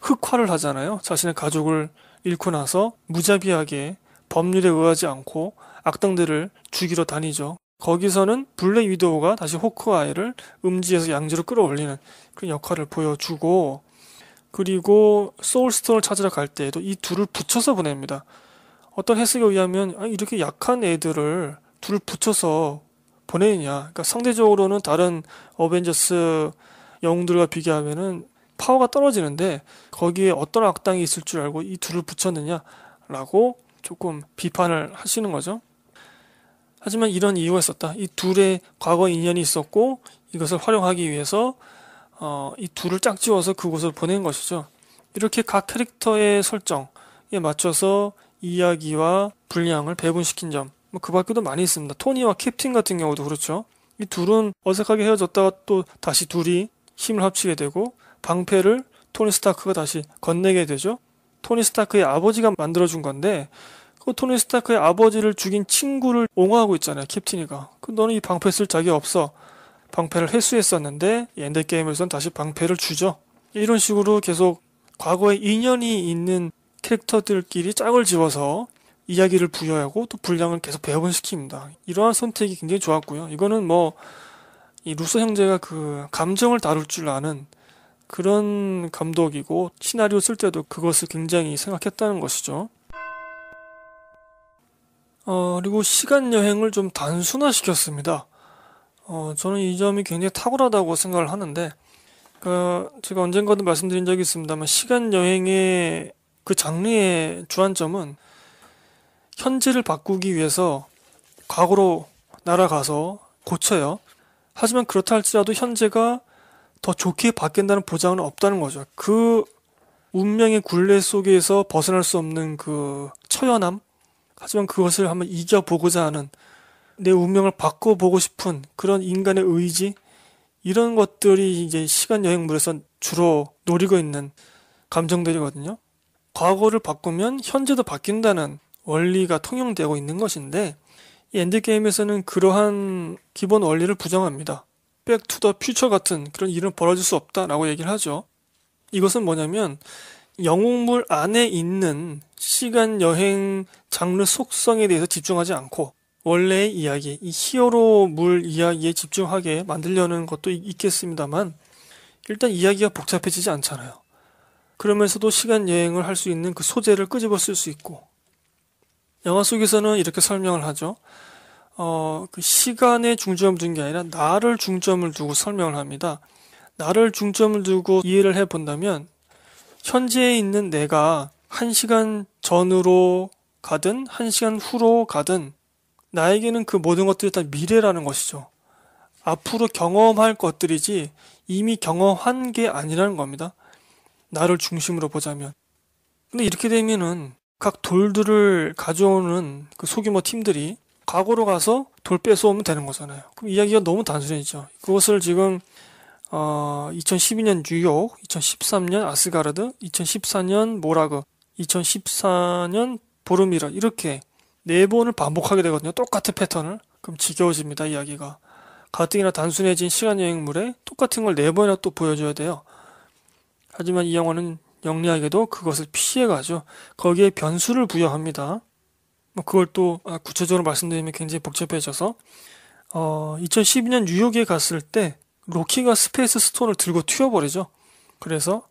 흑화를 하잖아요. 자신의 가족을 잃고 나서 무자비하게 법률에 의하지 않고 악당들을 죽이러 다니죠. 거기서는 블랙 위도우가 다시 호크아이를 음지에서 양지로 끌어올리는 그런 역할을 보여주고 그리고 소울스톤을 찾으러 갈 때에도 이 둘을 붙여서 보냅니다. 어떤 해석에 의하면 아, 이렇게 약한 애들을 둘을 붙여서 보내느냐. 그러니까 상대적으로는 다른 어벤져스 영웅들과 비교하면은 파워가 떨어지는데 거기에 어떤 악당이 있을 줄 알고 이 둘을 붙였느냐라고 조금 비판을 하시는 거죠. 하지만 이런 이유가 있었다. 이 둘의 과거 인연이 있었고 이것을 활용하기 위해서 어, 이 둘을 짝지어서 그곳을 보낸 것이죠. 이렇게 각 캐릭터의 설정에 맞춰서 이야기와 분량을 배분시킨 점 뭐그 밖에도 많이 있습니다. 토니와 캡틴 같은 경우도 그렇죠. 이 둘은 어색하게 헤어졌다가 또 다시 둘이 힘을 합치게 되고 방패를 토니 스타크가 다시 건네게 되죠. 토니 스타크의 아버지가 만들어준 건데 그 토니 스타크의 아버지를 죽인 친구를 옹호하고 있잖아요. 캡틴이가. 그 너는 이 방패 쓸 자격 없어. 방패를 회수했었는데 엔드게임에서는 다시 방패를 주죠. 이런 식으로 계속 과거에 인연이 있는 캐릭터들끼리 짝을 지어서 이야기를 부여하고 또 분량을 계속 배합을 시킵니다. 이러한 선택이 굉장히 좋았고요. 이거는 뭐 이 루소 형제가 그 감정을 다룰 줄 아는 그런 감독이고 시나리오 쓸 때도 그것을 굉장히 생각했다는 것이죠. 어, 그리고 시간 여행을 좀 단순화시켰습니다. 어, 저는 이 점이 굉장히 탁월하다고 생각을 하는데 그 제가 언젠가도 말씀드린 적이 있습니다만 시간 여행의 그 장르의 주안점은 현재를 바꾸기 위해서 과거로 날아가서 고쳐요. 하지만 그렇다 할지라도 현재가 더 좋게 바뀐다는 보장은 없다는 거죠. 그 운명의 굴레 속에서 벗어날 수 없는 그 처연함? 하지만 그것을 한번 이겨보고자 하는 내 운명을 바꿔보고 싶은 그런 인간의 의지? 이런 것들이 이제 시간 여행물에서 주로 노리고 있는 감정들이거든요. 과거를 바꾸면 현재도 바뀐다는 원리가 통용되고 있는 것인데 이 엔드게임에서는 그러한 기본 원리를 부정합니다. 백투더 퓨처 같은 그런 일은 벌어질 수 없다라고 얘기를 하죠. 이것은 뭐냐면 영웅물 안에 있는 시간 여행 장르 속성에 대해서 집중하지 않고 원래의 이야기, 이 히어로물 이야기에 집중하게 만들려는 것도 있겠습니다만 일단 이야기가 복잡해지지 않잖아요. 그러면서도 시간 여행을 할 수 있는 그 소재를 끄집어 쓸 수 있고 영화 속에서는 이렇게 설명을 하죠. 어, 그 시간에 중점을 둔 게 아니라 나를 중점을 두고 설명을 합니다. 나를 중점을 두고 이해를 해 본다면 현재에 있는 내가 한시간 전으로 가든 한시간 후로 가든 나에게는 그 모든 것들이 다 미래라는 것이죠. 앞으로 경험할 것들이지 이미 경험한 게 아니라는 겁니다. 나를 중심으로 보자면. 근데 이렇게 되면은 각 돌들을 가져오는 그 소규모 팀들이 과거로 가서 돌 뺏어오면 되는 거잖아요. 그럼 이야기가 너무 단순해지죠. 그것을 지금 어, 2012년 뉴욕, 2013년 아스가르드, 2014년 모라그, 2014년 보르미라 이렇게 네 번을 반복하게 되거든요. 똑같은 패턴을. 그럼 지겨워집니다, 이야기가. 가뜩이나 단순해진 시간 여행물에 똑같은 걸 네 번이나 또 보여줘야 돼요. 하지만 이 영화는 영리하게도 그것을 피해가죠. 거기에 변수를 부여합니다. 뭐 그걸 또 아, 구체적으로 말씀드리면 굉장히 복잡해져서 어, 2012년 뉴욕에 갔을 때 로키가 스페이스 스톤을 들고 튀어버리죠. 그래서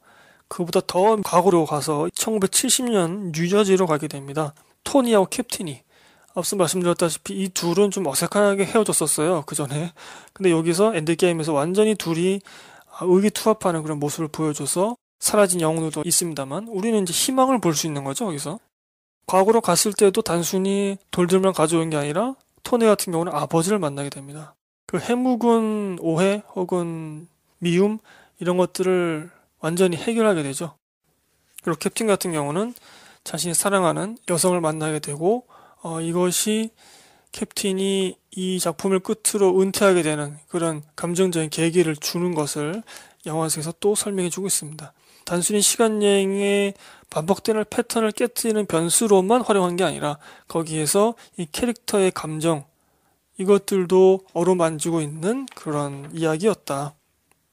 그보다 더 과거로 가서 1970년 뉴저지로 가게 됩니다. 토니하고 캡틴이 앞서 말씀드렸다시피 이 둘은 좀 어색하게 헤어졌었어요. 그 전에 근데 여기서 엔드게임에서 완전히 둘이 아, 의기투합하는 그런 모습을 보여줘서 사라진 영웅들도 있습니다만 우리는 이제 희망을 볼 수 있는 거죠 여기서 과거로 갔을 때도 단순히 돌들만 가져온 게 아니라 토네 같은 경우는 아버지를 만나게 됩니다. 그 해묵은 오해 혹은 미움 이런 것들을 완전히 해결하게 되죠. 그리고 캡틴 같은 경우는 자신이 사랑하는 여성을 만나게 되고 어, 이것이 캡틴이 이 작품을 끝으로 은퇴하게 되는 그런 감정적인 계기를 주는 것을 영화 속에서 또 설명해 주고 있습니다. 단순히 시간 여행의 반복되는 패턴을 깨뜨리는 변수로만 활용한 게 아니라 거기에서 이 캐릭터의 감정 이것들도 어루만지고 있는 그런 이야기였다.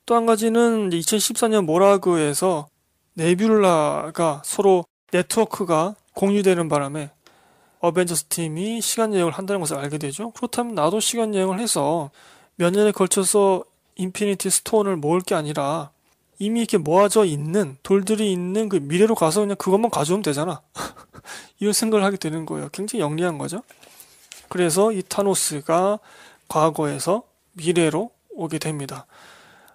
또 한 가지는 2014년 모라그에서 네뷸라가 서로 네트워크가 공유되는 바람에 어벤져스 팀이 시간 여행을 한다는 것을 알게 되죠. 그렇다면 나도 시간 여행을 해서 몇 년에 걸쳐서 인피니티 스톤을 모을 게 아니라 이미 이렇게 모아져 있는 돌들이 있는 그 미래로 가서 그냥 그것만 가져오면 되잖아. 이런 생각을 하게 되는 거예요. 굉장히 영리한 거죠. 그래서 이 타노스가 과거에서 미래로 오게 됩니다.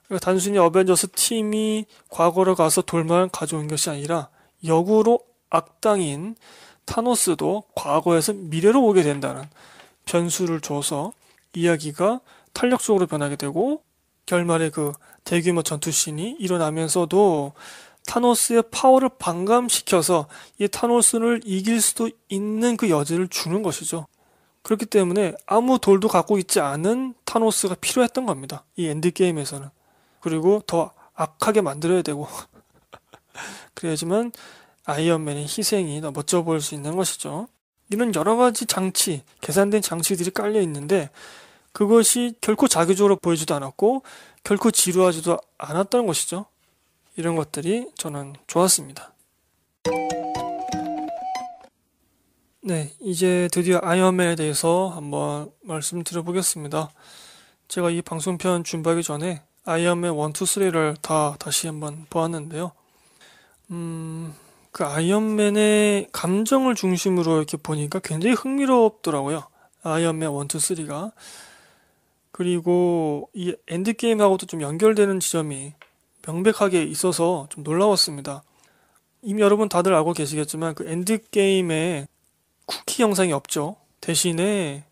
그러니까 단순히 어벤져스 팀이 과거로 가서 돌만 가져온 것이 아니라 역으로 악당인 타노스도 과거에서 미래로 오게 된다는 변수를 줘서 이야기가 탄력적으로 변하게 되고 결말에 그 대규모 전투씬이 일어나면서도 타노스의 파워를 반감시켜서 이 타노스를 이길 수도 있는 그 여지를 주는 것이죠. 그렇기 때문에 아무 돌도 갖고 있지 않은 타노스가 필요했던 겁니다. 이 엔드게임에서는. 그리고 더 악하게 만들어야 되고. 그래야지만 아이언맨의 희생이 더 멋져 보일 수 있는 것이죠. 이런 여러 가지 장치, 계산된 장치들이 깔려 있는데 그것이 결코 자극적으로 보이지도 않았고 결코 지루하지도 않았다는 것이죠. 이런 것들이 저는 좋았습니다. 네, 이제 드디어 아이언맨에 대해서 한번 말씀드려보겠습니다. 제가 이 방송편 준비하기 전에 아이언맨 1, 2, 3를 다 다시 한번 보았는데요. 음, 그 아이언맨의 감정을 중심으로 이렇게 보니까 굉장히 흥미롭더라고요. 아이언맨 1, 2, 3가. 그리고 이 엔드게임하고도 좀 연결되는 지점이 명백하게 있어서 좀 놀라웠습니다. 이미 여러분 다들 알고 계시겠지만 그 엔드게임에 쿠키 영상이 없죠. 대신에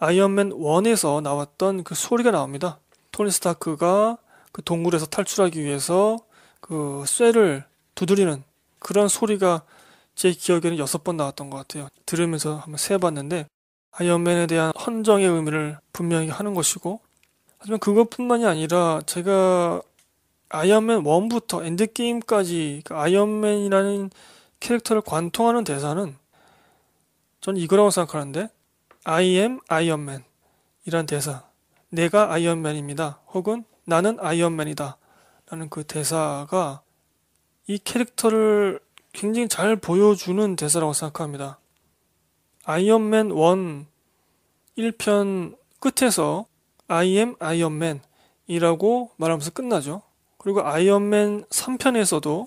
아이언맨 1에서 나왔던 그 소리가 나옵니다. 토니 스타크가 그 동굴에서 탈출하기 위해서 그 쇠를 두드리는 그런 소리가 제 기억에는 여섯 번 나왔던 것 같아요. 들으면서 한번 세봤는데 아이언맨에 대한 헌정의 의미를 분명히 하는 것이고 하지만 그것뿐만이 아니라 제가 아이언맨 1부터 엔드게임까지 그 아이언맨이라는 캐릭터를 관통하는 대사는 저는 이거라고 생각하는데 I am 아이언맨 이란 대사 내가 아이언맨입니다 혹은 나는 아이언맨이다 라는 그 대사가 이 캐릭터를 굉장히 잘 보여주는 대사라고 생각합니다. 아이언맨 1 1편 끝에서 I am 아이언맨 이라고 말하면서 끝나죠. 그리고 아이언맨 3편에서도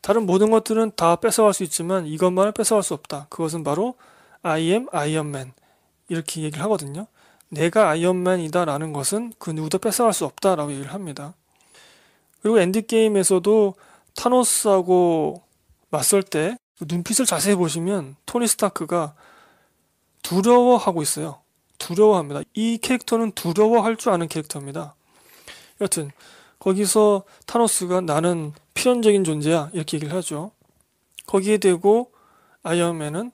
다른 모든 것들은 다 뺏어갈 수 있지만 이것만은 뺏어갈 수 없다. 그것은 바로 I am 아이언맨 이렇게 얘기를 하거든요. 내가 아이언맨이다 라는 것은 그 누구도 뺏어갈 수 없다 라고 얘기를 합니다. 그리고 엔드게임에서도 타노스하고 맞설 때 눈빛을 자세히 보시면 토니 스타크가 두려워하고 있어요. 두려워합니다. 이 캐릭터는 두려워할 줄 아는 캐릭터입니다. 여튼 거기서 타노스가 나는 필연적인 존재야 이렇게 얘기를 하죠. 거기에 대고 아이언맨은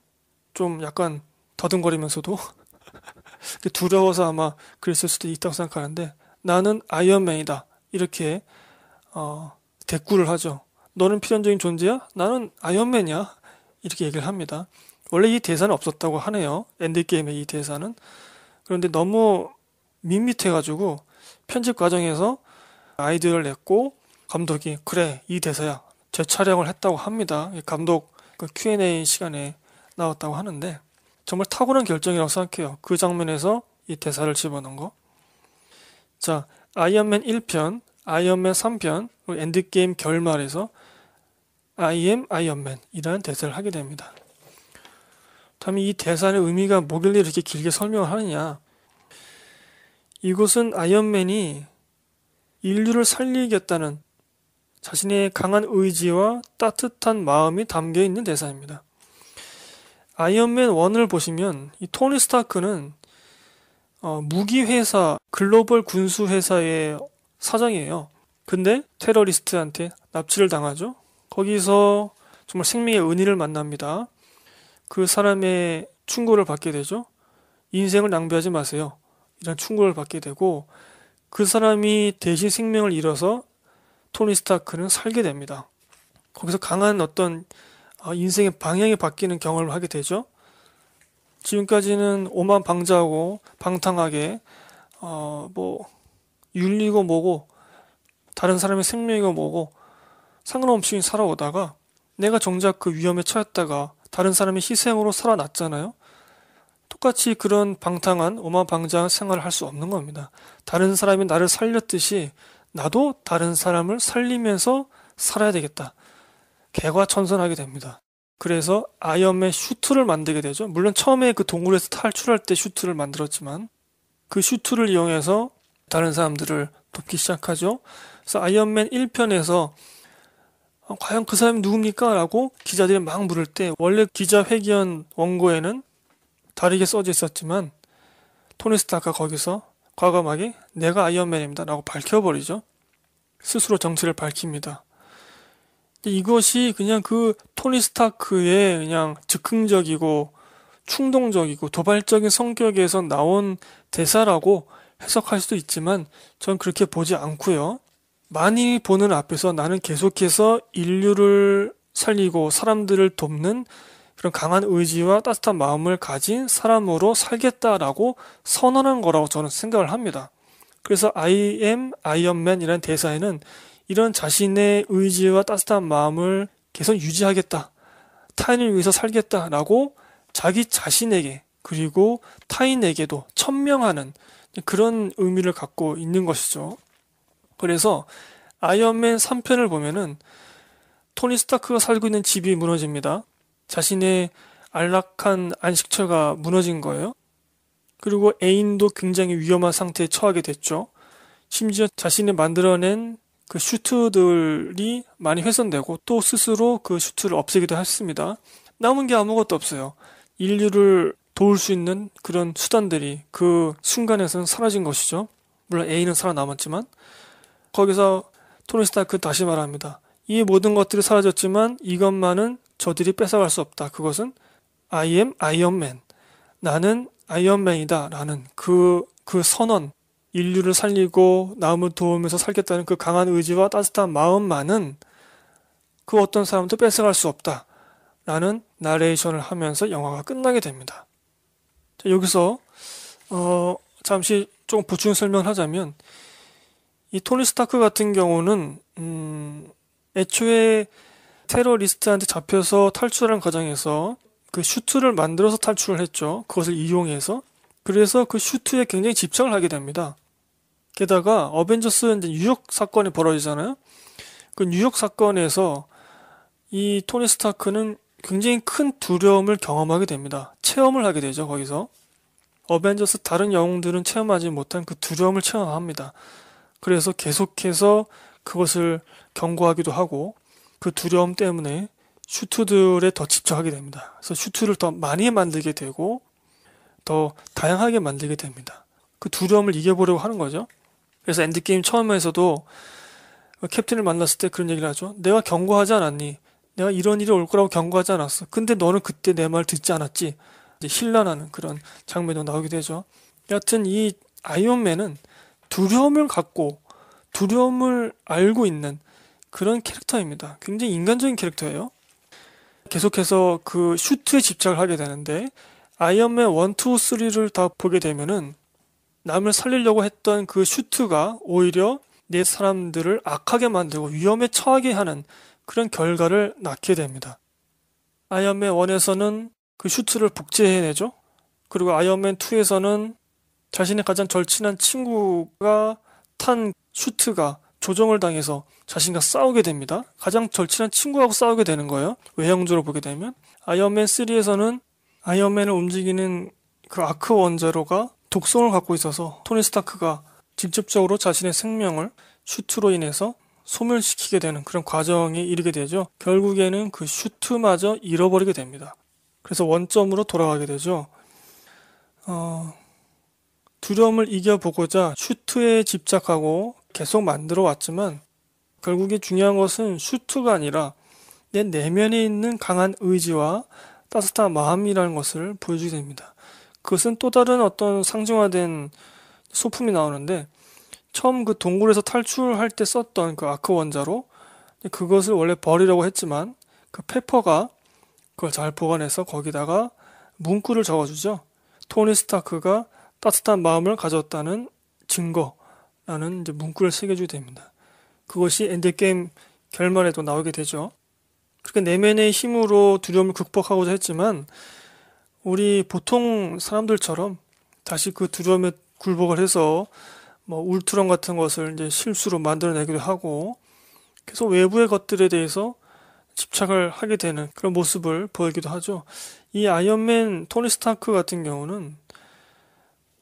좀 약간 더듬거리면서도 두려워서 아마 그랬을 수도 있다고 생각하는데 나는 아이언맨이다 이렇게 어, 대꾸를 하죠. 너는 필연적인 존재야? 나는 아이언맨이야 이렇게 얘기를 합니다. 원래 이 대사는 없었다고 하네요. 엔드게임의 이 대사는. 그런데 너무 밋밋해가지고 편집 과정에서 아이디어를 냈고 감독이 그래 이 대사야 재촬영을 했다고 합니다. 감독 그 Q&A 시간에 나왔다고 하는데 정말 탁월한 결정이라고 생각해요. 그 장면에서 이 대사를 집어넣은 거. 자, 아이언맨 1편, 아이언맨 3편, 뭐 엔드게임 결말에서 I am 아이언맨이라는 대사를 하게 됩니다. 참이 대사의 의미가 뭐길래 이렇게 길게 설명을 하느냐. 이곳은 아이언맨이 인류를 살리겠다는 자신의 강한 의지와 따뜻한 마음이 담겨 있는 대사입니다. 아이언맨 1을 보시면 이 토니 스타크는 어, 무기회사, 글로벌 군수회사의 사장이에요. 근데 테러리스트한테 납치를 당하죠. 거기서 정말 생명의 은인를 만납니다. 그 사람의 충고를 받게 되죠. 인생을 낭비하지 마세요. 이런 충고를 받게 되고 그 사람이 대신 생명을 잃어서 토니 스타크는 살게 됩니다. 거기서 강한 어떤 아, 인생의 방향이 바뀌는 경험을 하게 되죠. 지금까지는 오만 방자하고 방탕하게 어뭐 윤리고 뭐고 다른 사람의 생명이고 뭐고 상관없이 살아오다가 내가 정작 그 위험에 처했다가 다른 사람의 희생으로 살아났잖아요. 똑같이 그런 방탕한 오만방자한 생활을 할 수 없는 겁니다. 다른 사람이 나를 살렸듯이 나도 다른 사람을 살리면서 살아야 되겠다. 개과천선하게 됩니다. 그래서 아이언맨 슈트를 만들게 되죠. 물론 처음에 그 동굴에서 탈출할 때 슈트를 만들었지만 그 슈트를 이용해서 다른 사람들을 돕기 시작하죠. 그래서 아이언맨 1편에서 어, 과연 그 사람이 누굽니까? 라고 기자들이 막 물을 때 원래 기자회견 원고에는 다르게 써져 있었지만 토니 스타가 거기서 과감하게 내가 아이언맨입니다 라고 밝혀버리죠. 스스로 정체를 밝힙니다. 이것이 그냥 그 토니 스타크의 그냥 즉흥적이고 충동적이고 도발적인 성격에서 나온 대사라고 해석할 수도 있지만 전 그렇게 보지 않고요. 많이 보는 앞에서 나는 계속해서 인류를 살리고 사람들을 돕는 그런 강한 의지와 따뜻한 마음을 가진 사람으로 살겠다라고 선언한 거라고 저는 생각을 합니다. 그래서 I am 아이언맨이라는 대사에는 이런 자신의 의지와 따뜻한 마음을 계속 유지하겠다. 타인을 위해서 살겠다라고 자기 자신에게 그리고 타인에게도 천명하는 그런 의미를 갖고 있는 것이죠. 그래서 아이언맨 3편을 보면은 토니 스타크가 살고 있는 집이 무너집니다. 자신의 안락한 안식처가 무너진 거예요. 그리고 애인도 굉장히 위험한 상태에 처하게 됐죠. 심지어 자신이 만들어낸 그 슈트들이 많이 훼손되고 또 스스로 그 슈트를 없애기도 했습니다. 남은 게 아무것도 없어요. 인류를 도울 수 있는 그런 수단들이 그 순간에서는 사라진 것이죠. 물론 애인은 살아남았지만. 거기서 토니 스타크 그 다시 말합니다. 이 모든 것들이 사라졌지만 이것만은 저들이 뺏어갈 수 없다. 그것은 I am 아이언맨. 나는 아이언맨이다. 라는 그, 그 선언. 인류를 살리고 남을 도우면서 살겠다는 그 강한 의지와 따뜻한 마음만은 그 어떤 사람도 뺏어갈 수 없다. 라는 나레이션을 하면서 영화가 끝나게 됩니다. 자, 여기서, 어, 잠시 좀 보충 설명을 하자면, 이 토니 스타크 같은 경우는 음, 애초에 테러리스트한테 잡혀서 탈출한 과정에서 그 슈트를 만들어서 탈출을 했죠. 그것을 이용해서 그래서 그 슈트에 굉장히 집착을 하게 됩니다. 게다가 어벤져스 이제 뉴욕 사건이 벌어지잖아요. 그 뉴욕 사건에서 이 토니 스타크는 굉장히 큰 두려움을 경험하게 됩니다. 체험을 하게 되죠, 거기서. 어벤져스 다른 영웅들은 체험하지 못한 그 두려움을 체험합니다. 그래서 계속해서 그것을 경고하기도 하고 그 두려움 때문에 슈트들에 더 집중하게 됩니다. 그래서 슈트를 더 많이 만들게 되고 더 다양하게 만들게 됩니다. 그 두려움을 이겨보려고 하는 거죠. 그래서 엔드게임 처음에서도 캡틴을 만났을 때 그런 얘기를 하죠. 내가 경고하지 않았니? 내가 이런 일이 올 거라고 경고하지 않았어. 근데 너는 그때 내 말 듣지 않았지. 이제 신란하는 그런 장면도 나오게 되죠. 여하튼 이 아이언맨은 두려움을 갖고 두려움을 알고 있는 그런 캐릭터입니다. 굉장히 인간적인 캐릭터예요. 계속해서 그 슈트에 집착을 하게 되는데 아이언맨 1, 2, 3를 다 보게 되면은 남을 살리려고 했던 그 슈트가 오히려 내 사람들을 악하게 만들고 위험에 처하게 하는 그런 결과를 낳게 됩니다. 아이언맨 1에서는 그 슈트를 복제해내죠. 그리고 아이언맨 2에서는 자신의 가장 절친한 친구가 탄 슈트가 조정을 당해서 자신과 싸우게 됩니다. 가장 절친한 친구하고 싸우게 되는 거예요. 외형적으로 보게 되면 아이언맨 3에서는 아이언맨을 움직이는 그 아크 원자로가 독성을 갖고 있어서 토니 스타크가 직접적으로 자신의 생명을 슈트로 인해서 소멸시키게 되는 그런 과정에 이르게 되죠. 결국에는 그 슈트마저 잃어버리게 됩니다. 그래서 원점으로 돌아가게 되죠. 어, 두려움을 이겨보고자 슈트에 집착하고 계속 만들어 왔지만 결국에 중요한 것은 슈트가 아니라 내 내면에 있는 강한 의지와 따뜻한 마음이라는 것을 보여주게 됩니다. 그것은 또 다른 어떤 상징화된 소품이 나오는데 처음 그 동굴에서 탈출할 때 썼던 그 아크 원자로 그것을 원래 버리려고 했지만 그 페퍼가 그걸 잘 보관해서 거기다가 문구를 적어주죠. 토니 스타크가 따뜻한 마음을 가졌다는 증거라는 이제 문구를 새겨주게 됩니다. 그것이 엔드게임 결말에도 나오게 되죠. 그렇게 내면의 힘으로 두려움을 극복하고자 했지만 우리 보통 사람들처럼 다시 그 두려움에 굴복을 해서 뭐 울트론 같은 것을 이제 실수로 만들어내기도 하고 계속 외부의 것들에 대해서 집착을 하게 되는 그런 모습을 보이기도 하죠. 이 아이언맨 토니 스타크 같은 경우는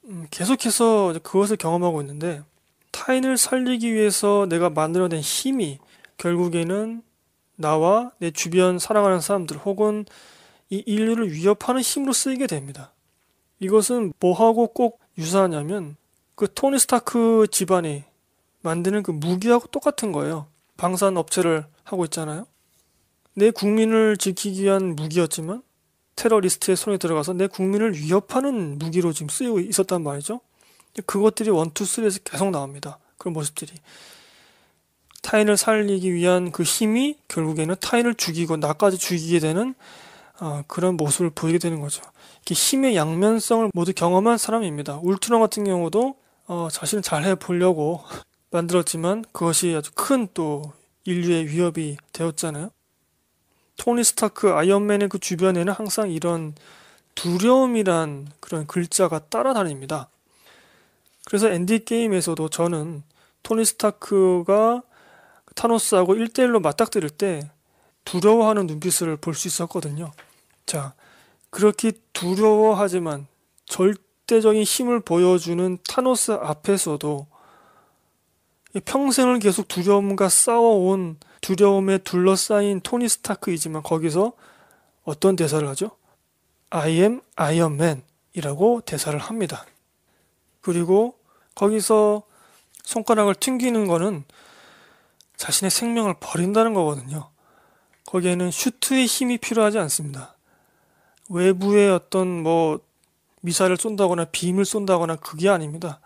음, 계속해서 그것을 경험하고 있는데 타인을 살리기 위해서 내가 만들어낸 힘이 결국에는 나와 내 주변 사랑하는 사람들 혹은 이 인류를 위협하는 힘으로 쓰이게 됩니다. 이것은 뭐하고 꼭 유사하냐면 그 토니 스타크 집안이 만드는 그 무기하고 똑같은 거예요. 방산 업체를 하고 있잖아요. 내 국민을 지키기 위한 무기였지만 테러리스트의 손에 들어가서 내 국민을 위협하는 무기로 지금 쓰이고 있었단 말이죠. 그것들이 1, 2, 3에서 계속 나옵니다. 그런 모습들이. 타인을 살리기 위한 그 힘이 결국에는 타인을 죽이고 나까지 죽이게 되는 어, 그런 모습을 보이게 되는 거죠. 이렇게 힘의 양면성을 모두 경험한 사람입니다. 울트라 같은 경우도 어, 자신을 잘해 보려고 만들었지만 그것이 아주 큰 또 인류의 위협이 되었잖아요. 토니 스타크 아이언맨의 그 주변에는 항상 이런 두려움이란 그런 글자가 따라다닙니다. 그래서 엔디 게임에서도 저는 토니 스타크가 타노스하고 1대1로 맞닥뜨릴 때 두려워하는 눈빛을 볼 수 있었거든요. 자, 그렇게 두려워하지만 절대적인 힘을 보여주는 타노스 앞에서도 평생을 계속 두려움과 싸워온 두려움에 둘러싸인 토니 스타크이지만 거기서 어떤 대사를 하죠? I am Iron Man 이라고 대사를 합니다. 그리고 거기서 손가락을 튕기는 거는 자신의 생명을 버린다는 거거든요. 거기에는 슈트의 힘이 필요하지 않습니다. 외부의 어떤 뭐 미사를 쏜다거나 빔을 쏜다거나 그게 아닙니다.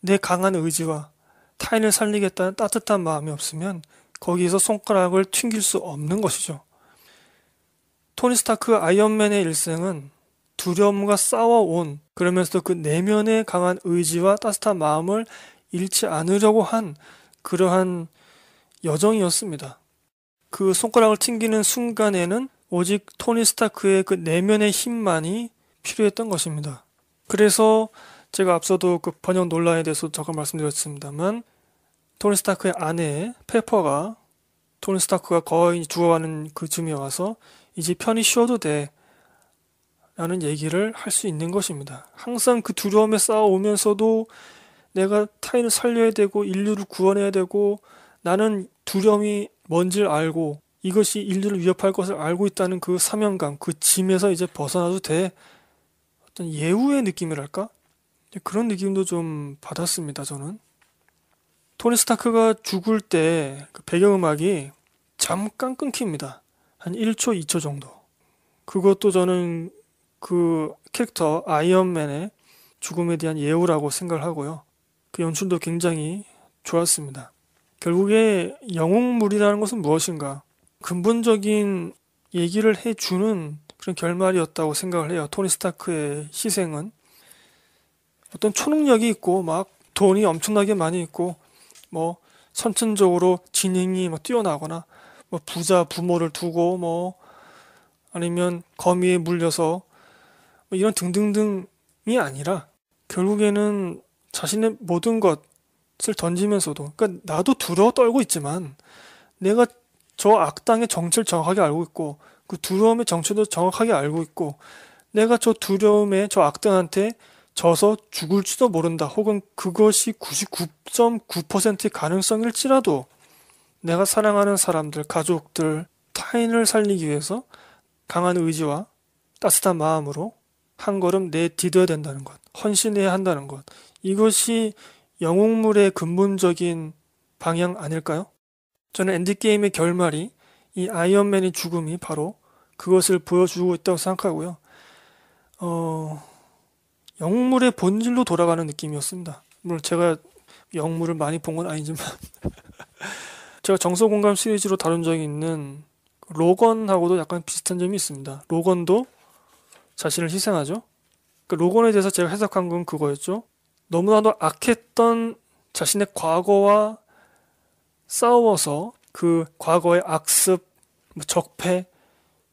내 강한 의지와 타인을 살리겠다는 따뜻한 마음이 없으면 거기에서 손가락을 튕길 수 없는 것이죠. 토니 스타크 아이언맨의 일생은 두려움과 싸워온 그러면서도 그 내면의 강한 의지와 따뜻한 마음을 잃지 않으려고 한 그러한 여정이었습니다. 그 손가락을 튕기는 순간에는 오직 토니 스타크의 그 내면의 힘만이 필요했던 것입니다. 그래서 제가 앞서도 그 번역 논란에 대해서 잠깐 말씀드렸습니다만 토니 스타크의 아내 페퍼가 토니 스타크가 거의 죽어가는 그 쯤에 와서 이제 편히 쉬어도 돼 라는 얘기를 할 수 있는 것입니다. 항상 그 두려움에 싸워오면서도 내가 타인을 살려야 되고 인류를 구원해야 되고 나는 두려움이 뭔지를 알고 이것이 인류를 위협할 것을 알고 있다는 그 사명감, 그 짐에서 이제 벗어나도 돼. 어떤 예우의 느낌이랄까? 그런 느낌도 좀 받았습니다, 저는. 토니 스타크가 죽을 때그 배경음악이 잠깐 끊깁니다. 한 1초, 2초 정도. 그것도 저는 그 캐릭터 아이언맨의 죽음에 대한 예우라고 생각을 하고요. 그 연출도 굉장히 좋았습니다. 결국에 영웅물이라는 것은 무엇인가? 근본적인 얘기를 해주는 그런 결말이었다고 생각을 해요. 토니 스타크의 희생은. 어떤 초능력이 있고, 막 돈이 엄청나게 많이 있고, 뭐 선천적으로 지능이 뭐 뛰어나거나 뭐 부자 부모를 두고 뭐 아니면 거미에 물려서 뭐 이런 등등등이 아니라 결국에는 자신의 모든 것을 던지면서도 그러니까 나도 두려워 떨고 있지만 내가 저 악당의 정체를 정확하게 알고 있고 그 두려움의 정체도 정확하게 알고 있고 내가 저 두려움에 저 악당한테 져서 죽을지도 모른다. 혹은 그것이 99.9%의 가능성일지라도 내가 사랑하는 사람들, 가족들, 타인을 살리기 위해서 강한 의지와 따뜻한 마음으로 한 걸음 내디뎌야 된다는 것, 헌신해야 한다는 것. 이것이 영웅물의 근본적인 방향 아닐까요? 저는 엔드게임의 결말이 이 아이언맨의 죽음이 바로 그것을 보여주고 있다고 생각하고요. 어, 영물의 본질로 돌아가는 느낌이었습니다. 물론 제가 영물을 많이 본 건 아니지만 제가 정서공감 시리즈로 다룬 적이 있는 로건하고도 약간 비슷한 점이 있습니다. 로건도 자신을 희생하죠. 그 로건에 대해서 제가 해석한 건 그거였죠. 너무나도 악했던 자신의 과거와 싸워서 그 과거의 악습, 뭐 적폐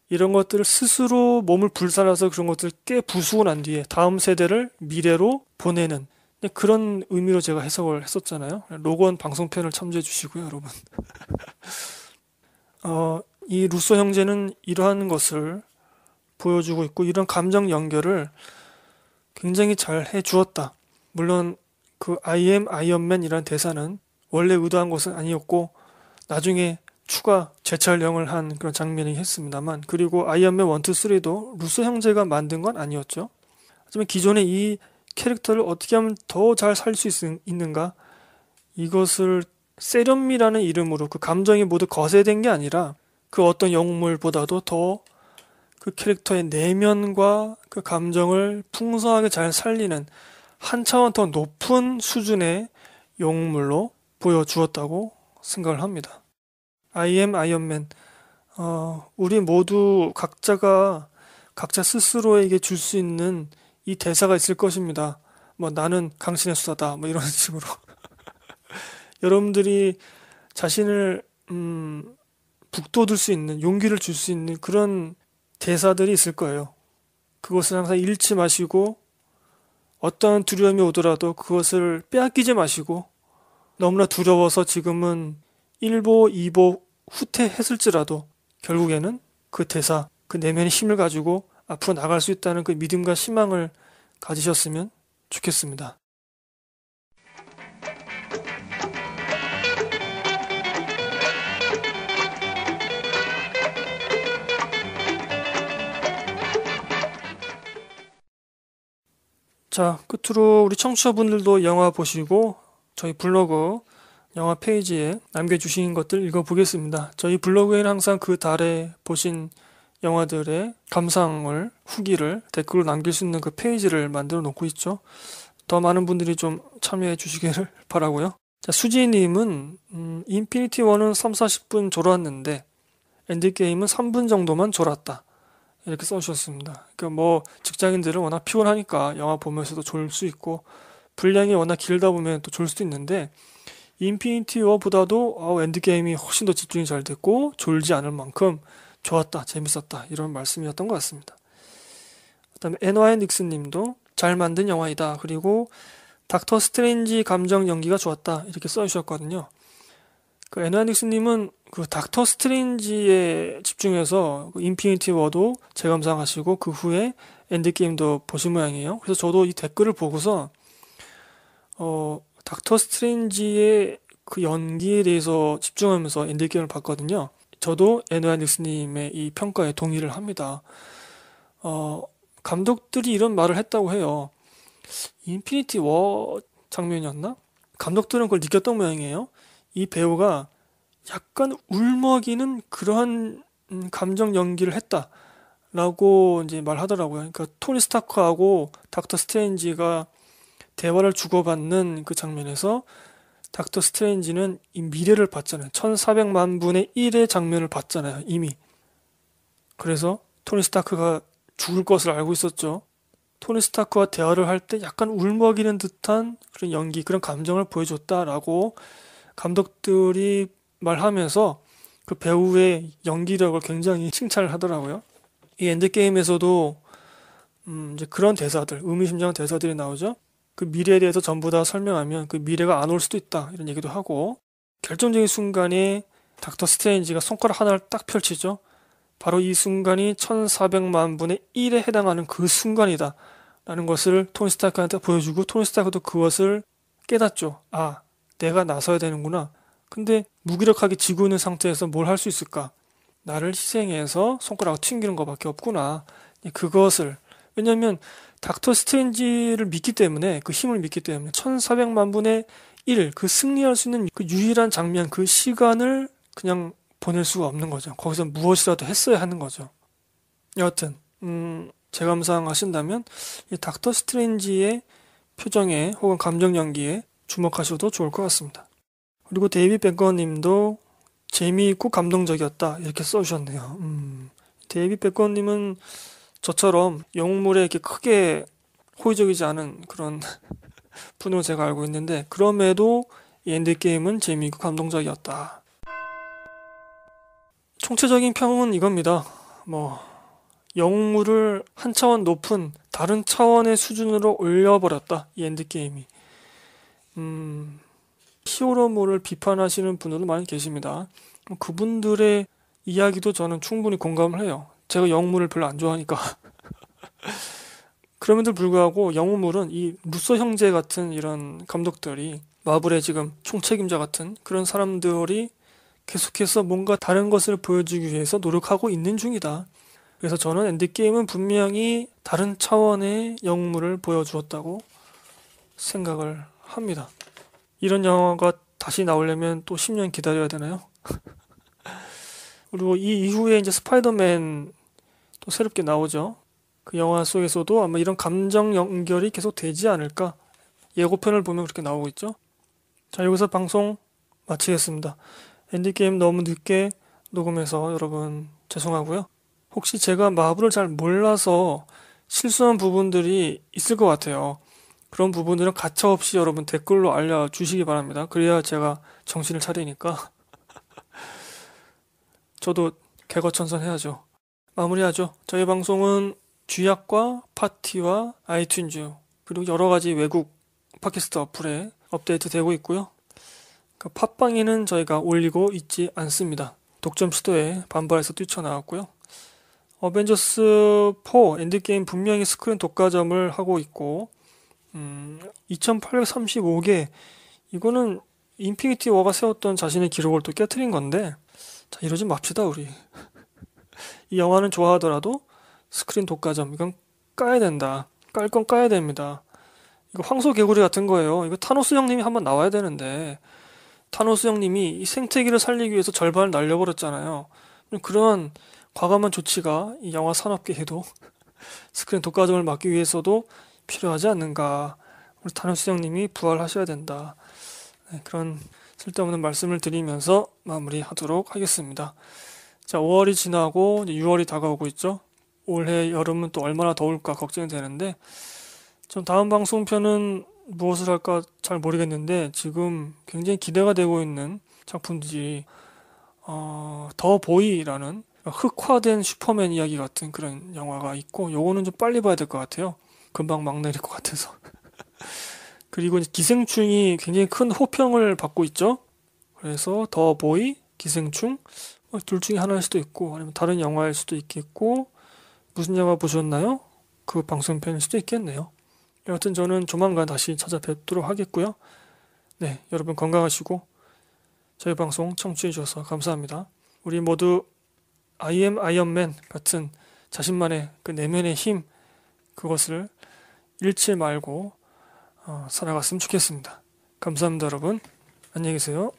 이런 것들을 스스로 몸을 불살라서 그런 것들을 깨 부수고 난 뒤에 다음 세대를 미래로 보내는 네, 그런 의미로 제가 해석을 했었잖아요. 로건 방송편을 참조해 주시고요, 여러분. 어, 이 루소 형제는 이러한 것을 보여주고 있고 이런 감정 연결을 굉장히 잘 해주었다. 물론 그 I am 아이언맨이라는 대사는 원래 의도한 것은 아니었고 나중에 추가 재촬영을 한 그런 장면이 했습니다만 그리고 아이언맨 1, 2, 3도 루스 형제가 만든 건 아니었죠. 하지만 기존에이 캐릭터를 어떻게 하면 더 잘 살 수 있는가 이것을 세련미라는 이름으로 그 감정이 모두 거세된 게 아니라 그 어떤 영웅물보다도 더 그 캐릭터의 내면과 그 감정을 풍성하게 잘 살리는 한 차원 더 높은 수준의 영웅물로 보여주었다고 생각을 합니다. I am 아이언맨. 어, 우리 모두 각자가 각자 스스로에게 줄 수 있는 이 대사가 있을 것입니다. 뭐 나는 강신의 수다다. 뭐 이런 식으로. 여러분들이 자신을 음, 북돋을 수 있는 용기를 줄 수 있는 그런 대사들이 있을 거예요. 그것을 항상 잃지 마시고 어떤 두려움이 오더라도 그것을 빼앗기지 마시고 너무나 두려워서 지금은 1보, 2보, 후퇴했을지라도 결국에는 그 대사, 그 내면의 힘을 가지고 앞으로 나갈 수 있다는 그 믿음과 희망을 가지셨으면 좋겠습니다. 자, 끝으로 우리 청취자분들도 영화 보시고 저희 블로그 영화 페이지에 남겨주신 것들 읽어보겠습니다. 저희 블로그에는 항상 그 달에 보신 영화들의 감상을, 후기를 댓글로 남길 수 있는 그 페이지를 만들어 놓고 있죠. 더 많은 분들이 좀 참여해 주시기를 바라고요. 자, 수지님은 음, 인피니티 원은 3, 40분 졸았는데 엔드게임은 3분 정도만 졸았다. 이렇게 써주셨습니다. 그러니까 뭐 직장인들은 워낙 피곤하니까 영화 보면서도 졸 수 있고 분량이 워낙 길다 보면 또 졸 수도 있는데 인피니티 워보다도 어, 엔드게임이 훨씬 더 집중이 잘 됐고 졸지 않을 만큼 좋았다, 재밌었다 이런 말씀이었던 것 같습니다. 그다음에 에너와 닉스님도 잘 만든 영화이다. 그리고 닥터 스트레인지 감정 연기가 좋았다 이렇게 써주셨거든요. 그 에너와 닉스님은 그 닥터 스트레인지에 집중해서 그 인피니티 워도 재감상하시고 그 후에 엔드게임도 보신 모양이에요. 그래서 저도 이 댓글을 보고서 어 닥터 스트레인지의 그 연기에 대해서 집중하면서 엔드게임을 봤거든요. 저도 에노야 닉스님의 이 평가에 동의를 합니다. 어, 감독들이 이런 말을 했다고 해요. 인피니티 워 장면이었나? 감독들은 그걸 느꼈던 모양이에요. 이 배우가 약간 울먹이는 그러한 음, 감정 연기를 했다. 라고 이제 말하더라고요. 그러니까 토니 스타크하고 닥터 스트레인지가 대화를 주고받는 그 장면에서 닥터 스트레인지는 이 미래를 봤잖아요. 1400만 분의 1의 장면을 봤잖아요. 이미. 그래서 토니 스타크가 죽을 것을 알고 있었죠. 토니 스타크와 대화를 할 때 약간 울먹이는 듯한 그런 연기, 그런 감정을 보여줬다라고 감독들이 말하면서 그 배우의 연기력을 굉장히 칭찬을 하더라고요. 이 엔드게임에서도 음, 이제 그런 대사들, 의미심장한 대사들이 나오죠. 그 미래에 대해서 전부 다 설명하면 그 미래가 안 올 수도 있다 이런 얘기도 하고 결정적인 순간에 닥터 스트레인지가 손가락 하나를 딱 펼치죠. 바로 이 순간이 1400만 분의 1에 해당하는 그 순간이다. 라는 것을 톤 스타크한테 보여주고 톤 스타크도 그것을 깨닫죠. 아, 내가 나서야 되는구나. 근데 무기력하게 지고 있는 상태에서 뭘 할 수 있을까? 나를 희생해서 손가락을 튕기는 것밖에 없구나. 예, 그것을 왜냐하면 닥터 스트레인지를 믿기 때문에 그 힘을 믿기 때문에 1400만 분의 1, 그 승리할 수 있는 그 유일한 장면, 그 시간을 그냥 보낼 수가 없는 거죠. 거기서 무엇이라도 했어야 하는 거죠. 여하튼, 음, 재감상하신다면 이 닥터 스트레인지의 표정에 혹은 감정 연기에 주목하셔도 좋을 것 같습니다. 그리고 데이비 백건님도 재미있고 감동적이었다 이렇게 써주셨네요. 음, 데이비 백건님은 저처럼 영웅물에 이렇게 크게 호의적이지 않은 그런 분으로 제가 알고 있는데 그럼에도 이 엔드게임은 재미있고 감동적이었다. 총체적인 평은 이겁니다. 뭐 영웅물을 한 차원 높은 다른 차원의 수준으로 올려버렸다. 이 엔드게임이. 음, 히어로물을 비판하시는 분들도 많이 계십니다. 그분들의 이야기도 저는 충분히 공감을 해요. 제가 영문을 별로 안 좋아하니까. 그럼에도 불구하고 영웅물은 이 루소 형제 같은 이런 감독들이 마블의 지금 총책임자 같은 그런 사람들이 계속해서 뭔가 다른 것을 보여주기 위해서 노력하고 있는 중이다. 그래서 저는 엔드게임은 분명히 다른 차원의 영웅물을 보여주었다고 생각을 합니다. 이런 영화가 다시 나오려면 또 10년 기다려야 되나요? 그리고 이 이후에 이제 스파이더맨 또 새롭게 나오죠. 그 영화 속에서도 아마 이런 감정 연결이 계속 되지 않을까. 예고편을 보면 그렇게 나오고 있죠. 자, 여기서 방송 마치겠습니다. 엔디게임 너무 늦게 녹음해서 여러분 죄송하고요. 혹시 제가 마블을 잘 몰라서 실수한 부분들이 있을 것 같아요. 그런 부분들은 가차없이 여러분 댓글로 알려주시기 바랍니다. 그래야 제가 정신을 차리니까. 저도 개거천선 해야죠. 마무리하죠. 저희 방송은 쥐약과 파티와 아이튠즈 그리고 여러 가지 외국 팟캐스트 어플에 업데이트 되고 있고요. 그러니까 팟빵에는 저희가 올리고 있지 않습니다. 독점 시도에 반발해서 뛰쳐나왔고요. 어벤져스 4 엔드게임 분명히 스크린 독과점을 하고 있고 음, 2835개 이거는 인피니티 워가 세웠던 자신의 기록을 또 깨뜨린 건데 자 이러지 맙시다 우리 이 영화는 좋아하더라도 스크린 독과점 이건 까야 된다. 깔 건 까야 됩니다. 이거 황소 개구리 같은 거예요. 이거 타노스 형님이 한번 나와야 되는데 타노스 형님이 이 생태계를 살리기 위해서 절반을 날려버렸잖아요. 그런 과감한 조치가 이 영화 산업계에도 스크린 독과점을 막기 위해서도 필요하지 않는가. 우리 타노스 형님이 부활하셔야 된다. 네, 그런 쓸데없는 말씀을 드리면서 마무리하도록 하겠습니다. 자, 5월이 지나고 6월이 다가오고 있죠. 올해 여름은 또 얼마나 더울까 걱정이 되는데 전 다음 방송편은 무엇을 할까 잘 모르겠는데 지금 굉장히 기대가 되고 있는 작품들이 어, 더 보이라는 흑화된 슈퍼맨 이야기 같은 그런 영화가 있고 요거는 좀 빨리 봐야 될 것 같아요. 금방 막 내릴 것 같아서. 그리고 기생충이 굉장히 큰 호평을 받고 있죠. 그래서 더 보이, 기생충 어, 둘 중에 하나일 수도 있고 아니면 다른 영화일 수도 있겠고 무슨 영화 보셨나요? 그 방송편일 수도 있겠네요. 여하튼 저는 조만간 다시 찾아뵙도록 하겠고요. 네, 여러분 건강하시고 저희 방송 청취해 주셔서 감사합니다. 우리 모두 I am 아이언맨 같은 자신만의 그 내면의 힘 그것을 잃지 말고 어, 살아갔으면 좋겠습니다. 감사합니다, 여러분. 안녕히 계세요.